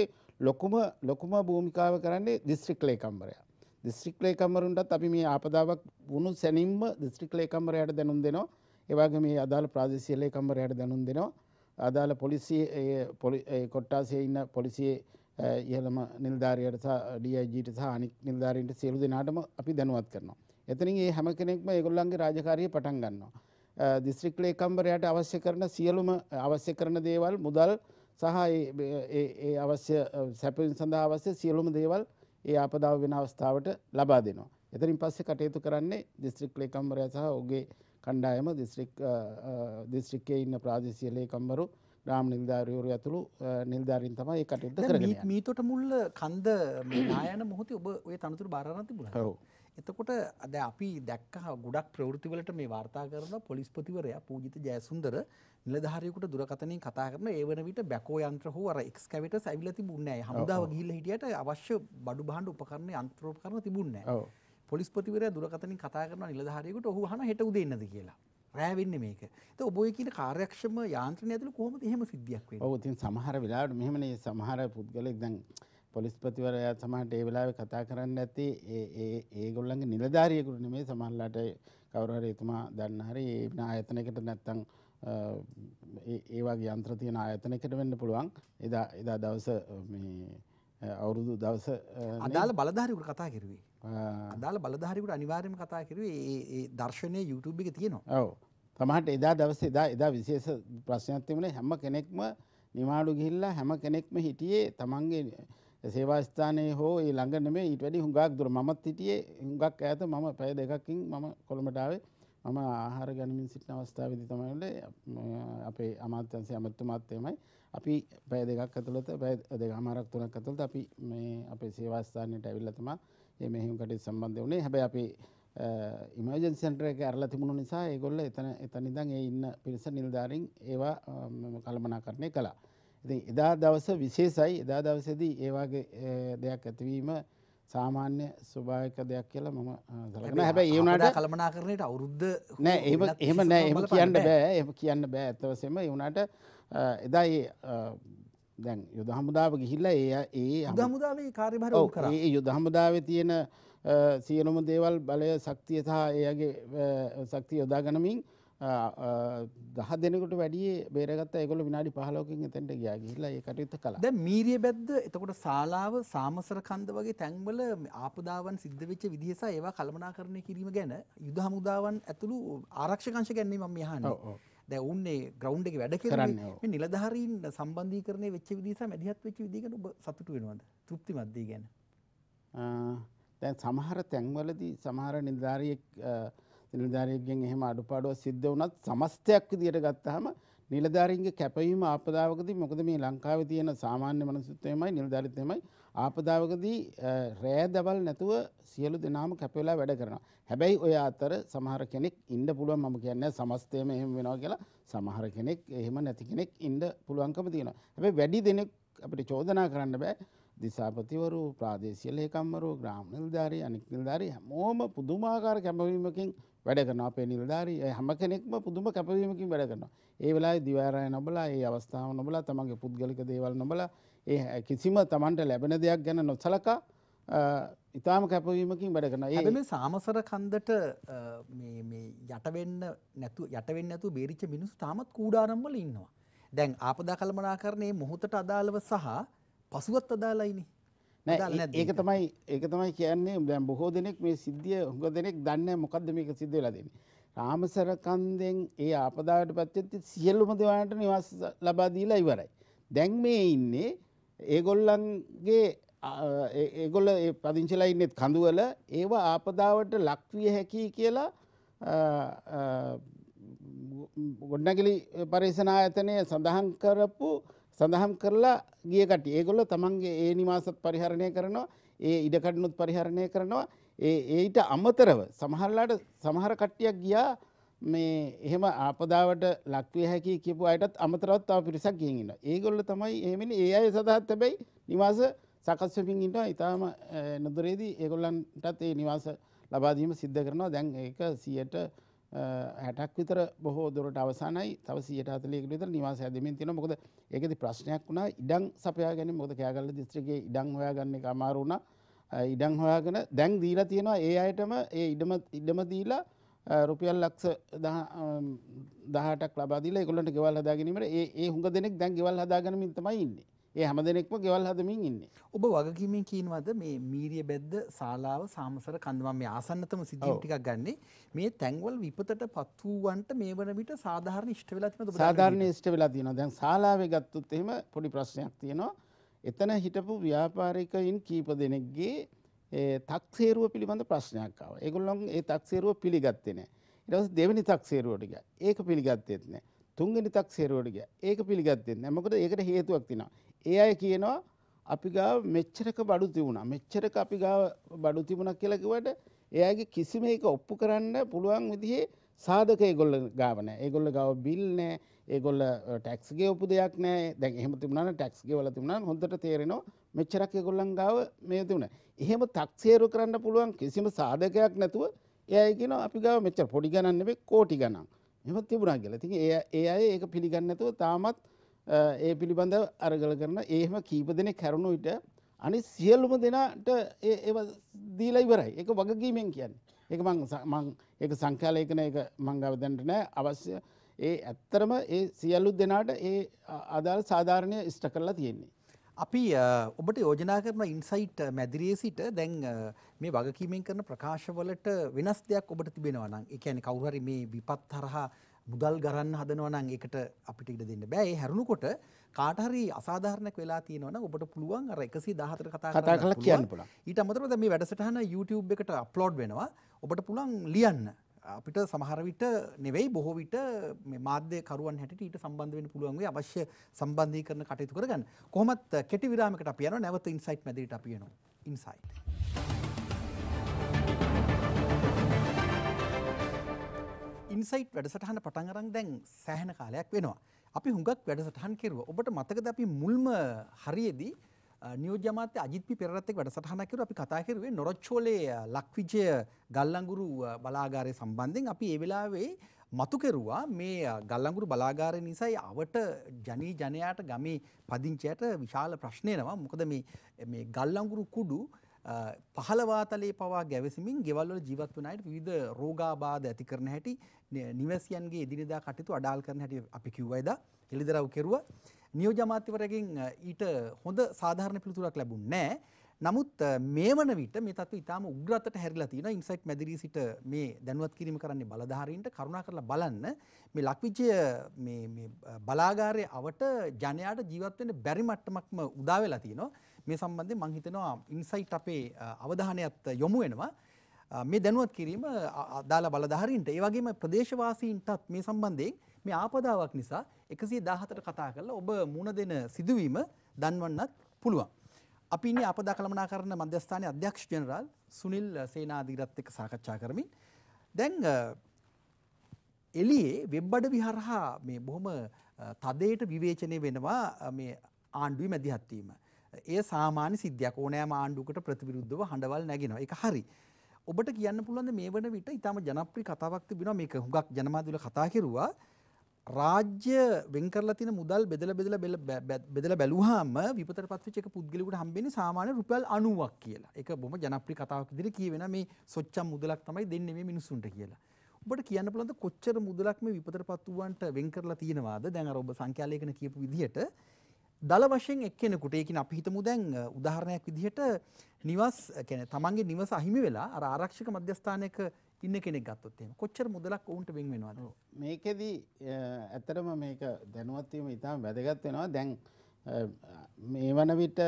ලොකුම ලොකුම භූමිකාව කරන්නේ දිස්ත්‍රික් ලේකම්බරයා දිස්ත්‍රික් ලේකම්බරුන්ටත් අපි මේ ආපදාවක් වුණු සැනින්ම දිස්ත්‍රික් ලේකම්බරයට දැනුම් දෙනවා ඒවාගේ මේ අදාළ ප්‍රාදේශීය ලේකම්බරයට දැනුම් දෙනවා අදාළ පොලිසිය කොට්ටාසේ ඉන්න පොලිසියේ ඉහළම නිල්ධාරයට සහ ඩජීට සහ අනික් නිල්ධාරීන්ට සියලු දෙනාටම අපි දැනුවත් කරනවා. එතනින් ඒ හැම කෙනෙක්ම ඒගොල්ලන්ගේ රාජකාරිය පටන් ගන්නවා දිස්ත්‍රික් ලේකම්බරයට අවශ්‍ය කරන සියලුම අවශ්‍ය කරන දේවල් මුදල් සහ ඒ අවශ්‍ය සැපවින් සඳහා අවශ්‍ය සියලුම දේවල් ඒ ආපදාව වෙන අවස්ථාවට ලබා දෙනවා එතරින් පස්සේ කටයුතු කරන්නේ දිස්ත්‍රික් ලේකම්බරය සහ ඔගේ කණ්ඩායම දිස්ත්‍රික් දිස්ත්‍රික්කයේ ඉන්න ප්‍රාදේශීය ලේකම්බරු ග්‍රාම නිල්ධාරයවරු ඇතුළු නිල්ධාරින් තමයි ඒ කටයුතු කරන්නේ මීතොට මුල්ල කන්ද නායන මොහොතේ ඔබ ඔය තනතුරු බාරාරන් තිබුණා. ඔව්. එතකොට අද අපි දැක්ක ගොඩක් ප්‍රවෘතිවලට මේ වාර්තා කරලා පොලිස්පතිවරයා පූජිත ජයසුන්දර නිලධාරියෙකුට දුරකථනයෙන් කතා කරන ඒ වන විට බැකෝ යන්ත්‍ර හෝ අර එක්ස්කැවේටර්ස් ඇවිල්ලා තිබුණේ නැහැ. හමුදාව ගිහිල්ලා හිටියට අවශ්‍ය බඩු භාණ්ඩ උපකරණ යන්ත්‍රෝපකරණ තිබුණේ නැහැ. පොලිස්පතිවරයා දුරකථනයෙන් කතා කරන නිලධාරියෙකුට ඔහු අහන හෙට උදේ එන්නද කියලා. රෑ වෙන්නේ මේක. ඒත් ඔබ ඔය කියන කාර්යක්ෂම යාන්ත්‍රණය ඇතුළේ කොහොමද එහෙම සිද්ධියක් වෙන්නේ? ඔව් ඉතින් සමහර වෙලාවට මෙහෙමනේ සමහර පුද්ගලෙක් දැන් පොලිස්පතිවරයා සමහට ඒ වෙලාවේ කතා කරන්න ඇති ඒගොල්ලන්ගේ නිලධාරියෙකුට නෙමේ සමහරලාට කවුරු හරි එතුමා දන්න හරි ඒ ආයතනයකට නැත්තම් ඒ වගේ යන්ත්‍ර තියෙන ආයතනයකට වෙන්න පුළුවන් එදා එදා දවස මේ අවුරුදු දවස අදාළ බලධාරිකුට කතා කිරුවේ අදාළ බලධාරිකුට අනිවාර්යයෙන්ම කතා කිරුවේ ඒ දර්ශනය YouTube එකේ තියෙනවා ඔව් තමහට එදා දවසේ එදා එදා විශේෂ ප්‍රශ්නයක් තිබුණේ හැම කෙනෙක්ම නිමාඩු ගිහිල්ලා හැම කෙනෙක්ම හිටියේ තමන්ගේ සේවා ස්ථානයේ හෝ ඒ ළඟ නෙමෙයි ඊට වැඩි හුඟක් දුර මමත් හිටියේ හුඟක් ඈත මම පැය දෙකකින් මම කොළඹට ආවේ මම ආහාර ගනිමින් සිටින අවස්ථාවේදී තමයි අපේ අමාත්‍යංශයේ අමතුමාත් එමය අපි පැය දෙකක් ඇතුළත පැය දෙකමාරක් තුනක් ඇතුළත අපි මේ අපේ සේවා ස්ථානයට ඇවිල්ලා තමයි මේ මෙහෙම කටයුතු සම්බන්ධ වුණේ හැබැයි අපි ඉමර්ජන්සි සෙන්ටර් එක ඇරලා තිබුණු නිසා ඒගොල්ලෝ එතන එතන ඉඳන් ඒ ඉන්න පිරිස නිලධාරීන් ඒවා කළමනාකරණය කළා ඉතින් එදා දවස විශේෂයි එදා දවසේදී ඒ වගේ දෙයක් ඇතිවීම සාමාන්‍ය ස්වභාවික දෙයක් කියලා මම සලකන හැබැයි ඒ වුණාට කළමනාකරණයට අවුරුද්ද නෑ එහෙම එහෙම නෑ එහෙම කියන්න බෑ එහෙම කියන්න බෑ ඇත්ත වශයෙන්ම ඒ වුණාට එදා ඒ දැන් යුද හමුදාව ගිහිල්ලා ඒ ඒ හමුදාවේ කාර්යභාරය උන් කරා ඒ යුද හමුදාවේ තියෙන සියලුම දේවල් බලය ශක්තිය සහ එයාගේ ශක්තිය යොදා ගනිමින් දහ දෙනකට වැඩිය බේරගත් ඒගොල විනාඩි පහලෝකින් එතැට ගයා ගිල්ලා ඒ කටයුත්ත කළ ද මීරිය බැද්ද එතකොට ශලාව සාමසර කන්ද වගේ තැන්වල ආපදාවන් සිද්ධවෙච්ච විදිහසා ඒවා කළමනා කරණය කිරීම ගැන යුද හමුදාවන් ඇතුළු ආරක්ෂකංශ ගැන්නේ මම යහන දැ ඔන්නේ ග්‍රවන්් එක වැඩ කරන්න නිලධහරීන් සම්බන්ධී කරන වෙච්ච විදිසා මැදිහත් වෙච්ච විදිගන සතුට වෙනවාද තෘප්ති මද්දී ගැන දැන් සමහර තැන්වලදී සමහර නිධාරියෙක් නිලධාරීන්ගෙන් එහෙම අඩුපාඩුවක් සිද්ධ වුණත් සමස්තයක් විදියට ගත්තාම නිලධාරීන්ගේ කැපවීම ආපදාවකදී මොකද මේ ලංකාවේ තියෙන සාමාන්‍ය මිනිස්සුත් එහෙමයි නිලධාරීත් එහෙමයි ආපදාවකදී රෑ දවල් නැතුව සියලු දෙනාම කැප වෙලා වැඩ කරනවා. හැබැයි ඔය අතර සමහර කෙනෙක් ඉන්න පුළුවන් මම කියන්නේ සමස්තයම එහෙම වෙනවා කියලා සමහර කෙනෙක් එහෙම නැති කෙනෙක් ඉන්න පුළුවන්කම තියෙනවා. හැබැයි වැඩි දෙනෙක් අපිට චෝදනා කරන්න බෑ. දිසාපතිවරු ප්‍රාදේශීය ලේකම්වරු ග්‍රාම නිලධාරී අනික් නිලධාරී හැමෝම පුදුමාකාර කැපවීමකින් වැඩ කරන අපේ නිලධාරී හැම කෙනෙක්ම පුදුම කැපවීමකින් වැඩ කරනවා. ඒ වෙලාවේ දිවාරාය නොබලා ඒ අවස්ථාව නොබලා තමන්ගේ පුද්ගලික දේවල් නොබලා ඒ කිසිම තමන්ට ලැබෙන දෙයක් ගැන නොසලකා ඉතාම කැපවීමකින් වැඩ කරනවා. ඒ මේ සාමසර කන්දට මේ මේ යට වෙන්න නැතු යට වෙන්න නැතු බේරිච්ච මිනිස්සු තාමත් කූඩාරම් වල ඉන්නවා. දැන් ආපදා කළමනාකරණයේ මොහොතට අදාළව සහ පසුවත් අදාළයිනේ. ඒක තමයි ඒක තමයි කියන්නේ දැන් බොහෝ දෙනෙක් මේ සිද්ධිය හුඟ දෙනෙක් දන්නේ මොකද්ද මේක සිද්ධ වෙලා දෙන්නේ. රාමසර කන්දෙන් ඒ ආපදාවට පත් වෙච්ච සියලුම දේවල්ට නිවාස ලබා දීලා ඉවරයි. දැන් මේ ඉන්නේ ඒගොල්ලන්ගේ ඒගොල්ල ඒ පදිංචිලා ඉන්නේ කඳුවල ඒව ආපදාවට ලක්විය හැකි කියලා ගොඩනැගිලි පරිසන ආයතනය සඳහන් කරපු සඳහම් කරලා ගිය කටි ඒගොල්ල තමන්ගේ ඒ නිවාසත් පරිහරණය කරනවා ඒ ඉඩකඩනුත් පරිහරණය කරනවා ඒ ඒට අමතරව සමහල්ලාට සමහර කට්ටියක් ගියා මේ එහෙම ආපදාවට ලක්විය හැකි කියපු අයටත් අමතරවත් තාව පිරිසක් ගියන්න ඒගොල්ල තමයි එහෙමනි ඒ අය සඳහත් තැබැයි නිවාස සකස්වමින් ඉට ඉතාම නොදරේදී ඒගොල්ලන්ටත් ඒ නිවාස ලබාදීම සිද්ධ කරනවා දැන් ඒක සියට හැටක් විතර බොහෝ දුරට අවසානයි තව සියට අතලයක විතර නිවාස ඇදමින් තියෙන මොකද ඒකති ප්‍රශ්නයක් වුණා ඉඩං සපයා ගැන මොද කෑගල්ල දිස්ත්‍රිකේ ඉඩං හොයාගන්න එක අමාරුණ ඉඩං හොයාගෙන දැන් දීලා තියෙනවා ඒ අයටම ඒ ඉඩම ඉඩම දීලා රුපියල් ලක්ෂ දහටක් ලබාදිල ගොලට ගෙවල් හදාගැනීමට ඒ හුඟ දෙනෙක් දැන් ගෙවල් හදාගනමින් තමයි ඉන්නේ ඒ හැම දෙනෙක්ම ගෙවල් හදමින් ඉන්නේ. ඔබ වගකීමෙන් කියනවද මේ මීරිය බැද්ද ශාලාව සාමසර කන්ද මම මේ ආසන්නතම සිද්ධිය ටිකක් ගන්නෙ මේ තැන්වල විපතට පත් වූවන්ට මේ වන විට සාධාරණ ඉෂ්ට වෙලා තියෙනවද සාධාරණ ඉෂ්ට වෙලා තියෙනවා. දැන් ශාලාවේ ගත්තොත් එහෙම පොඩි ප්‍රශ්නයක් තියෙනවා. එතන හිටපු ව්‍යාපාරිකයින් කීප දෙනෙක්ගේ තක්සේරුව පිළිබඳ ප්‍රශ්නයක් ආවා. ඒගොල්ලන් ඒ තක්සේරුව පිළිගත්තේ නැහැ. ඊට පස්සේ දෙවෙනි තක්සේරුවට ගියා. ඒක පිළිගත්තේත් නැහැ. තුන්වෙනි තක්සේරුවට ගියා. ඒක පිළිගත්තේත් නැහැ. මොකද ඒකට හේතුවක් තියෙනවා. ඒ අය කියනවා අපි ගාව මෙච්චරක බඩු තිබුණා මෙච්චරක අපි ගාව බඩු තිබුණක් කියලා කිව්වට එයාගේ කිසිම එක ඔප්පු කරන්න පුළුවන් විදිහේ සාධක ඒගොල්ල ගාව නැහැ. ඒගොල්ල ගාව බිල් නැහැ. ඒගොල්ල ටැක්ස් ගෙවපු දෙයක් නැහැ. දැන් එහෙම තිබුණා නම් ටැක්ස් ගෙවලා තිබුණා නම් හොඳට තේරෙනවා මෙච්චරක් ඒගොල්ලන් ගාව මේ තිබුණා. එහෙම තක්සේරු කරන්න පුළුවන් කිසිම සාධකයක් නැතුව එයා කියනවා අපි ගාව මෙච්චර පොඩි ගණන් නෙවෙයි කෝටි ගණන්. එහෙම තිබුණා කියලා. ඉතින් ඒ ඒ අය ඒක පිළිගන්නේ නැතුව තාමත් ඒ පිළිබඳ අරගල කරන ඒම කීප දෙනෙ කැරුණු විට අනි සියල්ලුම දෙනාට ඒ දීලයිවරයි එක වගකීමෙන් කියන්න එක මං එක සංඛ්‍යාලයකන එක මංගව දැන්ට නෑ අවශ්‍ය ඒ ඇත්තරම ඒ සියල්ලු දෙනාට ඒ අදාළ සාධාරණය ඉෂ්ට කරලා තියෙන්නේ. අපි ඔබට යෝජනා කරන ඉන්සයිට් මැදිරියේ සිට දැන් මේ වගකීමෙන් කරන ප්‍රකාශවලට වෙනස් දෙයක් ඔබට තිබෙනවා නම් ඒ කියන්නේ කවුරු හරි මේ විපත් හරහා මුදල් ගරන්න හදනවනං එකට අපිට ඉඩ දෙන්න බෑ හැරුණුකොට කාටහරි අසාධාරණයක් වෙලා තියෙනවන ඔබට පුළුවන් අර එකසි දහතර කතා කතා කල කියන්න පුළ ඊට අමතරද මේ වැඩසටහන YouTube එකට අප්ලෝඩ් වෙනවා ඔබට පුළන් ලියන්න අපිට සමහරවිට නෙවෙයි බොහෝ විට මාධ්‍ය කරුවන් හැට ඊට සම්බන්ධ වෙන පුළුවන්ගේ අවශ්‍ය සම්බන්ධී කරන කටයුතු කරගන්න කොහොමත් කෙටි විරාමකට අපියන නැවත ඉන්සයිට් මැදිරිට අපියනවා ඉන්සයිට්. ඉන්සයිට් වැඩසටහන පටන් අරන් දැන් සෑහෙන කාලයක් වෙනවා. අපි හුඟක් වැඩසටහන් කෙරුව. ඔබට මතකද අපි මුල්ම හරියේදී නියෝජ්‍ය අමාත්‍ය අජිත් පි පෙරරත් එක්ක වැඩසටහනක් කරුවා. අපි කතා කරුවේ නොරොච්චෝලේ ලක්විජය ගල්ලංගුරු බලාගාරය සම්බන්ධයෙන් අපි ඒ වෙලාවේ මතු කෙරුවා මේ ගල්ලංගුරු බලාගාරය නිසා අවට ජනී ජනයාට ගමේ පදිංචියට විශාල ප්‍රශ්න එනවා. මොකද මේ මේ ගල්ලංගුරු කුඩු පහළවාතලේ පවා ගැවසමින් ගෙවල්වල ජීවත් වන අයට විවිධ රෝගාබාධ ඇති කරන හැටි නිවැසියන්ගේ ඉදිරිදා කටයුතු අඩාල් කරන හැටි අපි කිව්වා එදා හෙළිදරව් කෙරුවා. නියෝජ්‍ය අමාත්‍යවරයාගෙන් ඊට හොඳ සාධාරණ පිළිතුරක් ලැබුණේ නැහැ. නමුත් මේ වන විට මේ තත්ත්වය ඉතාම උග්‍රතට හැරිලා තියෙනවා. ඉන්සයිට් මැදිරී සිට මේ දැනුවත් කිරීම කරන්නේ බලධාරීන්ට කරුණා කරලා බලන්න මේ ලක්විජය මේ මේ බලාගාරයේ අවට ජනයාට ජීවත් වෙන්න බැරි මට්ටමක්ම උදා වෙලා තියෙනවා. මේ සම්බන්ධයෙන් මම හිතනවා ඉන්සයිට් අපේ අවධානයත් යොමු වෙනවා. මේ දැනුවත් කිරීම අදාළ බලධාරීන්ට ඒ වගේම ප්‍රදේශවාසීන්ටත් මේ සම්බන්ධයෙන් මේ ආපදාවක් නිසා 114ට කතා කරලා ඔබ මුණ දෙන සිදුවීම දන්වන්නත් පුළුවන්. අපි ඉන්නේ ආපදා කළමනාකරණ මධ්‍යස්ථානයේ අධ්‍යක්ෂ ජෙනරාල් සුනිල් සේනාධීරත් එක්ක සාකච්ඡා කරමින් දැන් එළියේ වෙබ් අඩවි හරහා මේ බොහොම තදයට විවේචනය වෙනවා මේ ආණ්ඩුවේ මැදිහත් වීම. ඒ සාමාන්‍ය සිද්ධියක් ඕනෑම ආණ්ඩුවකට ප්‍රතිවිරුද්ධව හඬවල් නැගෙනවා. ඒක හරි. ඔබට කියන්න පුළුවන් මේ වන විට ඊටම ජනප්‍රිය කතාවක් තිබෙනවා මේක හුඟක් ජනමාධ්‍යවල කතා කෙරුවා. රාජ්‍ය වෙන්කරලා තියෙන මුදල් බෙදලා බෙදලා බෙදලා බැලුවාම විපතට පත්වෙච්ච එක පුද්ගලයෙකුට හම්බෙන්නේ සාමාන්‍ය රුපියල් 90ක් කියලා. ඒක බොහොම ජනප්‍රිය කතාවක් විදිහට කියවෙන මේ සොච්චම් මුදලක් තමයි දෙන්නේ මේ මිනිසුන්ට කියලා. ඔබට කියන්න පුළුවන්ද කොච්චර මුදලක් මේ විපතට පත් වූවන්ට වෙන් කරලා තියෙනවද? දැන් අර ඔබ සංඛ්‍යා ලේඛන කියපු විදිහට දල වශයෙන් එක්කෙනෙකුට ඒකින් අපි හිතමු දැන් උදාහරණයක් විදිහට නිවස් කියන්නේ තමන්ගේ නිවස අහිමි වෙලා අර ආරක්ෂක මධ්‍යස්ථානයක ඉන්න කෙනෙක් ගත්තොත් එහෙම කොච්චර මුදලක් ඔවුන්ට වෙන් වෙනවද මේකෙදි ඇත්තටම මේක දැනුවත් වීම ඉතාම වැදගත් වෙනවා දැන් මේ වන විට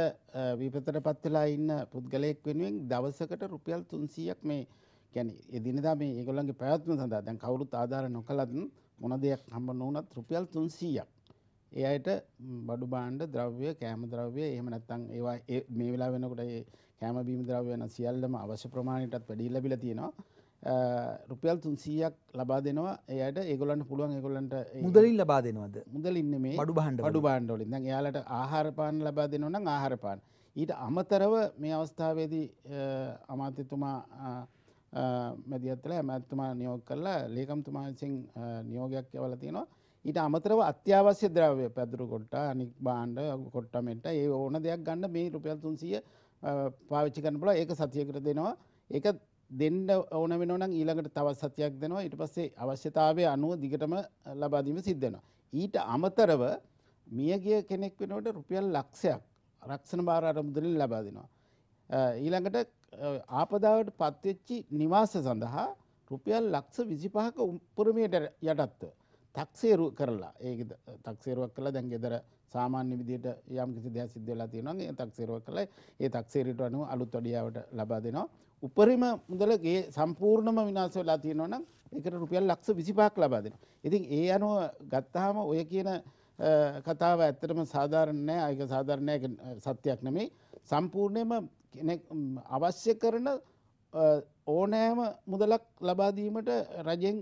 විපතටපත් වෙලා ඉන්න පුද්ගලයෙක් වෙනුවෙන් දවසකට රුපියල් 300ක් මේ කියන්නේ එදිනදා මේ ඒගොල්ලන්ගේ පැවැත්ම සඳහා දැන් කවුරුත් ආධාර නොකලත් මොන දෙයක් හම්බ නොවුනත් රුපියල් 300ක් ඒ අයට බඩු බාණ්ඩ ද්‍රව්‍ය කෑම ද්‍රව්‍ය එහෙම නැත්නම් ඒවා මේ වෙලාව වෙනකොට ඒ කෑම බීම ද්‍රව්‍ය වෙන සියල්ලම අවශ්‍ය ප්‍රමාණයටත් වැඩි ලැබිලා තියෙනවා රුපියල් 300ක් ලබා දෙනවා ඒ අයට ඒගොල්ලන්ට පුළුවන් ඒගොල්ලන්ට මුදලින් ලබා දෙනවද මුදලින් නෙමේ බඩු භාණ්ඩ බඩු භාණ්ඩ වලින් දැන් එයාලට ආහාර පාන ලබා දෙනවා නම් ආහාර පාන ඊට අමතරව මේ අවස්ථාවේදී අමාත්‍යතුමා මැදිහත්වලා ඇමැත්තුමා නියෝග කරලා ලේකම්තුමා විසින් නියෝගයක් යවලා තියෙනවා ඊට අමතරව අත්‍යවශ්‍ය ද්‍රව්‍ය පැදුරු කොට්ට අනික් බාණ්ඩ කොට්ටමෙන්ට ඒ ඕන දෙයක් ගන්න මේ රුපියල් තුන්සිය පාවිච්චි කරන්න පුළ ඒක සතියකට දෙනවා ඒක දෙන්න ඕන වෙනනම් ඊළඟට තවත් සතියක් දෙනවා ඊට පස්සේ අවශ්‍යතාවය අනුව දිගටම ලබාදීම සිද්ධනවා. ඊට අමතරව මියගිය කෙනෙක් වෙනට රුපියල් ලක්ෂයක් රක්ෂණ භාර අරමුදලින් ලබා දෙනවා. ඊළඟට ආපදාවට පත්වෙච්චි නිවාස සඳහා රුපියල් ලක්ෂ විසිපහක උපුරමයට යටත්ව. තක්සේරු කරලා ඒක තක්සේරුවක් කළ දැන් ගෙදර සාමාන්‍ය විදියට යම් කිසි දෙයක් සිද්ධ වෙලා තියෙනවා ඒ තක්සේරුවක් කළා ඒ තක්සේරයට අනුව අලුත් වඩියාවට ලබා දෙනවා උපරිම මුදල ගේ සම්පූර්ණම විනාශ වෙලා තියෙනවා නම් ඒකට රුපියල් ලක්ෂ 25ක් ලබා දෙනවා ඉතින් ඒ අනුව ගත්තාම ඔය කියන කතාව ඇත්තටම සාධාරණ නෑ ඒක සාධාරණ නෑ සත්‍යයක් නෙමෙයි සම්පූර්ණයෙන්ම අවශ්‍ය කරන ඕනෑම මුදලක් ලබාදීමට රජෙන්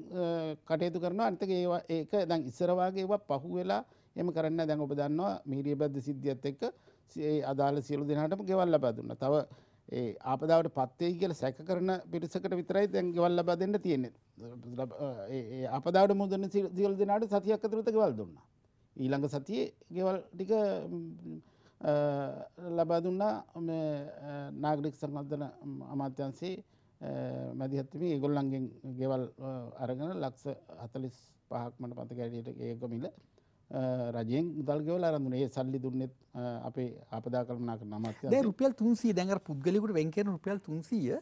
කටයුතු කරනවා අන්තක ඒවා ඒක දැන් ඉස්සරවාගේ පහු වෙලා එම කරන්න දැන් ඔබ දන්නවා මීරිය බද්ධ සිද්ධියත් එක්ක ඒ අදාළ සියලු දෙනාටම ගෙවල් ලබා දුන්න තව ඒ ආපදාවට පත්වෙයි කියල සැක කරන පිරිසකට විතරයි දැන් ගෙවල් ලබා දෙන්න තියෙන්නේ අපදාවට මුදන සියල් දෙනාට සතියක් අතුරත ගෙවල් දුන්න ඊළඟ සතියේ ගෙවල් ටික ලබා දුන්නා නාගරික් සංවර්ධන අමාත්‍යන්සේ මැදිහත්තිම ඒගොල්ලන්ගෙන් ගෙවල් අරගෙන ලක්ස අතලිස් පහක්මට පත ගැඩියට ඒකොමිල රජයෙන් දල්ගවල අරඳුන ඒ සල්ලි දුන්නෙත් අපේ අපදා කරමනා කර නමත් රුපියල් තුන්සේ දැඟර පුද්ගලිකුට වෙන්කෙන රුපියල් තුන්සීය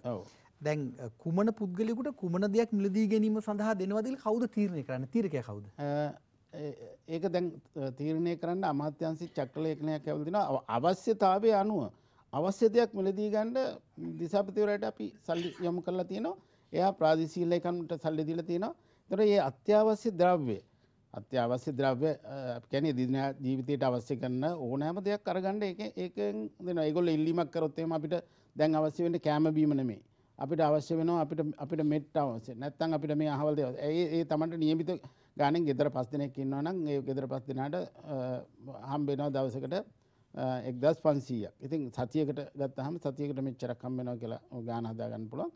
දැන් කුමන පුද්ගලිකුට කුමන දෙයක් මිලදී ගැනීම සඳහා දෙනවදල් කවුද තීරණය කරන්න තීරකය කවුද ඒක දැන් තීරණය කරන්න අමාත්‍යන්සි චක්කල එකනයක් ඇවදින අවශ්‍යතාවය අනුව අවශ්‍ය දෙයක් මිලදී ගන්න දිසාපතිවරයට අපි සල්ලි යොමු කරලා තියෙනවා. එයා ප්‍රාදේශීයලයකන්ට සල්ලි දීලා තියෙනවා. ඒතර මේ අත්‍යවශ්‍ය ද්‍රව්‍ය අත්‍යවශ්‍ය ද්‍රව්‍ය කියන්නේ දින ජීවිතයට අවශ්‍ය කරන ඕනෑම දෙයක් අරගන්න ඒක ඒකෙන් දෙනවා. ඒගොල්ලෝ ඉල්ලීමක් කරොත් එහෙම අපිට දැන් අවශ්‍ය වෙන්නේ කැම බීම නෙමෙයි. අපිට අවශ්‍ය වෙනවා අපිට අපිට මෙට් අවශ්‍ය. නැත්නම් අපිට මේ අහවල් දේවල්. ඒ ඒ Tamanට නියමිත ගානෙන් ගෙදර පස් දිනක් ඉන්නවා නම් ඒ ගෙදර පස් දිනාට හම්බ වෙනවා දවසකට එක්දස් පන්සීයක් ඉතින් සතියකට ගත්තහම සතියකට මෙච්චරක් හම්බෙනවා කියලා ගාන හදාගන්න පුළුවන්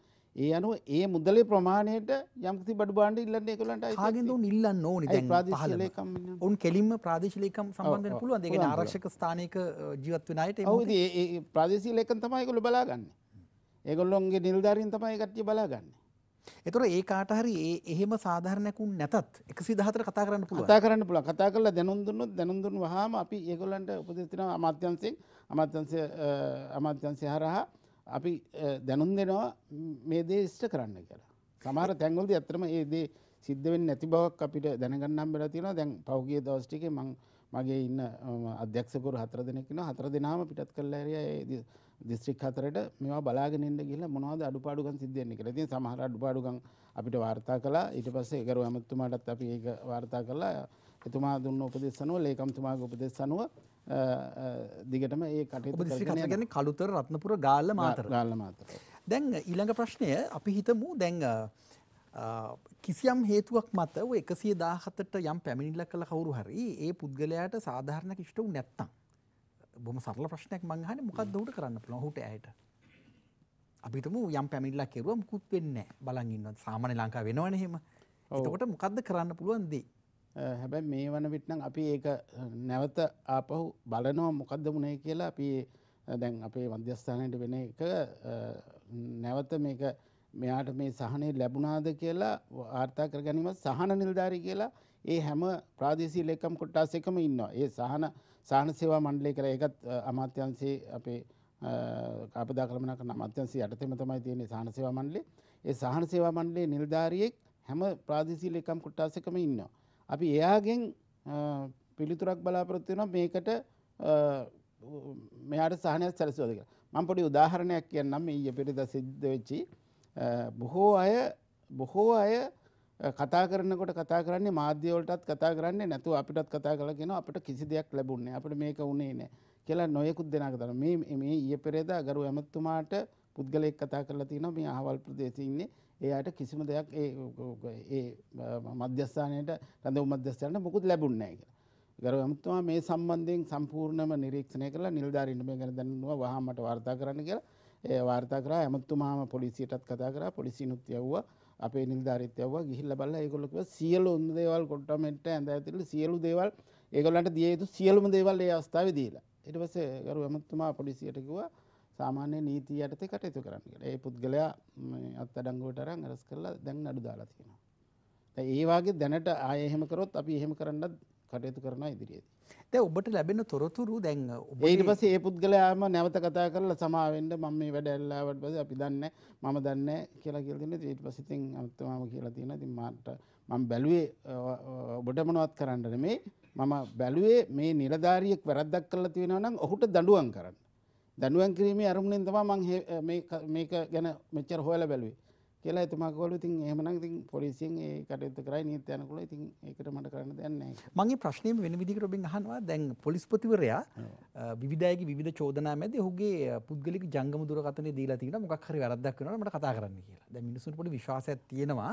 ඒ අනුව ඒ මුදලේ ප්‍රමාණයට යම්කිසි බඩු බාණ්ඩ ඉල්ලන්න ඒගොල්ලන්ට කාගෙන්ද උන් ඉල්ලන්න ඕනි දැන් ප්‍රාදේශීයලේකම් උන් කෙලින්ම ප්‍රාදේශීයලේකම් සම්බන්ධ වෙන්න පුළුවන් ඒ කියන්නේ ආරක්ෂක ස්ථානයක ජීවත් වෙන අයට ඔව් ඉතින් ඒ ප්‍රාදේශීයලේකම් තමයි ඒගොල්ලෝ බලාගන්නේ ඒගොල්ලොන්ගේ නිලධාරීන් තමයි කට්ටිය බලාගන්නේ එතකොට ඒ කාට හරි ඒ එහෙම සාධාරණකුන් නැතත් 114 කතා කරන්න පුළුවන්. කතා කරන්න පුළුවන්. කතා කරලා දැනුම් දුන්නොත් දැනුම් දුන්න වහාම අපි ඒගොල්ලන්ට උපදෙස් දෙනවා අමාත්‍යංශයෙන් අමාත්‍යංශය අමාත්‍යංශය හරහා අපි දැනුම් දෙනවා මේ දේ ඉෂ්ට කරන්න කියලා. සමහර තැන්වලදී ඇත්තටම ඒ දේ සිද්ධ වෙන්නේ නැති බවක් අපිට දැනගන්න හම්බෙලා තියෙනවා. දැන් පහුගිය දවස් ටිකේ මම මගේ ඉන්න අධ්‍යක්ෂකවරු හතර දෙනෙක් ඉන්නවා. හතර දෙනාම පිටත් කරලා හැරියා ඒ දිස්ත්‍රික් හතරට මෙවා බලාගෙන ඉන්න ගිහලා මොනවද අඩුපාඩුකම් සිද්ධ වෙන්නේ කියලා. ඉතින් සමහර අඩුපාඩුකම් අපිට වාර්තා කළා. ඊට පස්සේ ගරු ඇමතුමාටත් අපි ඒක වාර්තා කළා. එතුමා දුන්න උපදෙස් අනුව ලේකම්තුමාගේ උපදෙස් අනුව දිගටම ඒ කටයුතු කරගෙන යනවා. කළුතර රත්නපුර ගාල්ල මාතර. ගාල්ල මාතර. දැන් ඊළඟ ප්‍රශ්නය අපි හිතමු දැන් කිසියම් හේතුවක් මත ඔය එකසිය දාහතට යම් පැමිණිල්ලක් කළ කවුරු හරි ඒ පුද්ගලයාට සාධාරණ කිෂ්ට වූ නැත්තම්. බොම සරල ප්‍රශ්නයක් මංහන මොකක්ද උට කරන්න පුළො හුට ඇයට අපිතම යම් පැමිල්ලා කෙරුව මුකුත් වෙන්න බලන් ඉන්න සාමාන්‍ය ලංකා වෙනවන හෙම ඔකට මොකක්ද කරන්න පුළුවන්දී හැබැයි මේ වන විට්නම් අපි ඒක නැවත ආපහු බලනවා මොකක්ද මුණේ කියලා අපි දැන් අපේ වන්ධ්‍යස්ථානයට වෙන එක නැවත මේක මෙයාට මේ සහනය ලැබුණාද කියලා ආර්ථා කර ගැනීම සහන නිල්ධාරි කියලා ඒ හැම ප්‍රාදේශී ලේකම් කොට්ටාස එකම ඉන්නවා ඒ සහන සාහන සේවා මණ්ඩලය කර ඒකත් අමාත්‍යන්සේ අපේ කාපදා කරමනක අමාත්‍යන්සේ යටතෙම තමයි තියෙන සාහන සේවා මණ්ඩලේ ඒ සාහන සේවා මණ්ඩලේ නිලධාරියෙක් හැම ප්‍රාදේශීය ලේකම් කොට්ටාසකම ඉන්නවා. අපි එයාගෙන් පිළිතුරක් බලාපොරොත්තු වෙනවා මේකට මෙයාට සහනයක් සැලසුවද කියලා. මම පොඩි උදාහරණයක් කියන්නම් ඊයේ පෙරේද සිද්ධ වෙච්චි බොහෝ අය බොහෝ අය කතා කරනකොට කතා කරන්නේ මාධ්‍යවලටත් කතා කරන්නේ නැතු අපිටත් කතා කලගෙන අපට කිසි දෙයක් ලැබුන්නේ අපට මේක උනේ නෑ කියලා නොයෙකුත් දෙනක තර මේ මේ ඊය පෙරේදා ගරු ඇමත්තුමාට පුද්ගලයෙක් කතා කරලා තියෙනවා මේ අහවල් ප්‍රදේශයේ එයාට කිසිම දෙයක් ඒ ඒ මධ්‍යස්ථානයට රඳවුම් මධ්‍යස්ථානයට මොකුත් ලැබුන්නේ නැහැ කියලා. ගරු ඇමතුමා මේ සම්බන්ධයෙන් සම්පූර්ණම නිරීක්ෂණය කරලා නිලධාරීන් මේ ගැන දැනුණා වහා මට වාර්තා කරන්න කියලා. ඒ වාර්තා කරා ඇමතුමාම පොලිසියටත් කතා කරා පොලිසියනුත් යවුවා. අපේ නිලධාරිත්‍යවවා ගිහිල්ල බල්ලා ඒගොල්ලෝ කිව්වා සියලු උන් දේවල් කොට්ටමෙන්ට ඇඳ ඇතුළේ සියලු දේවල් ඒගොල්ලන්ට දිය යුතු සියලුම දේවල් ඒ අවස්ථාවේ දීලා ඊට පස්සේ ගරු ඇමතුමා පොලිසියට කිව්වා සාමාන්‍ය නීති යටතේ කටයුතු කරන්න කියලා. ඒ පුද්ගලයා අත්අඩංගුවට අරන් අරස් කරලා දැන් නඩු දාලා තියෙනවා. දැන් ඒ වගේ දැනට ආයෙ එහෙම කරොත් අපි එහෙම කරන්නත් කටයුතු කරනවා ඉදිරියේදී. තැ ඔබට ලැබෙන තොරතුරු දැන් ඒට පස ඒ පුද්ගලයාම නැවත කතා කරලා සමාවෙන්ට මම මේ වැඩ එල්ලාවට පස අපි දන්න මම දන්න කියලා කියලතින ඊට පසිතින් අත්තමම කියලා තියෙන ති මාට මං බැලුවේ ඔබට මනුවත් කරන්නට මේ මම බැලුවේ මේ නිලධාරියෙක් වැරද්දක් කරලා තියෙනවනම් ඔහුට දඩුවන් කරන්න දඩුවන් කිරීමේ අරමුණෙන් තම මං මේක ගැන මෙච්චර හොල බැලුවේ කියලා එතුමා කවලු ඉතින් එහෙමනම් ඉතින් පොලිසියෙන් ඒ කටයුත්ත කරයි නියත යනකොට ඉතින් ඒකට මට කරන්න දෙයක් නැහැ. මගේ ප්‍රශ්නේ වෙන විදිහකට ඔබෙන් අහනවා දැන් පොලිස්පතිවරයා විවිධායගේ විවිධ චෝදනා මැද ඔහුගේ පුද්ගලික ජංගම දුරකථනය දීලා තිනවා මොකක් හරි වැරද්දක් වෙනවා මට කතා කරන්න කියලා. දැන් මිනිස්සුන්ට පොඩි විශ්වාසයක් තියෙනවා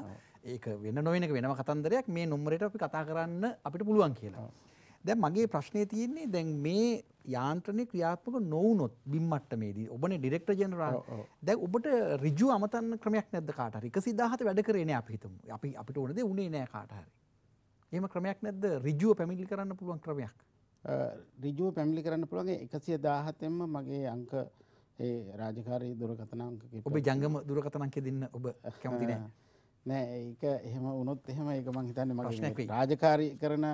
ඒක වෙන නොවන එක වෙනම කතන්දරයක් මේ නොම්බරේට අපි කතා කරන්න අපිට පුළුවන් කියලා. දැන් මගේ ප්‍රශ්නේ තියෙන්නේ දැන් මේ යාන්ත්‍රණය ක්‍රියාත්මක නොවුනොත් බිම්මට්ටමේදී ඔබනේ ඩිරෙක්ටර් ජෙනරාල් දැන් ඔබට ඍජු අමතන්න ක්‍රමයක් නැද්ද කාට හරි 117 වැඩ කරේ නෑ අපි හිතමු අපි අපිට ඕන දේ උනේ නෑ කාට හරි එහෙම ක්‍රමයක් නැද්ද ඍජුව පැමිණිලි කරන්න පුළුවන් ක්‍රමයක් ඍජුව පැමිණිලි කරන්න පුළුවන් 117ෙන්ම මගේ අංක ඒ රාජකාරී දුරකථන අංක ඔබේ ජංගම දුරකථන අංකය දෙන්න ඔබ කැමති නෑ නෑ ඒක එහෙම වුණොත් එහෙම ඒක මං හිතන්නේ මගේ රාජකාරී කරන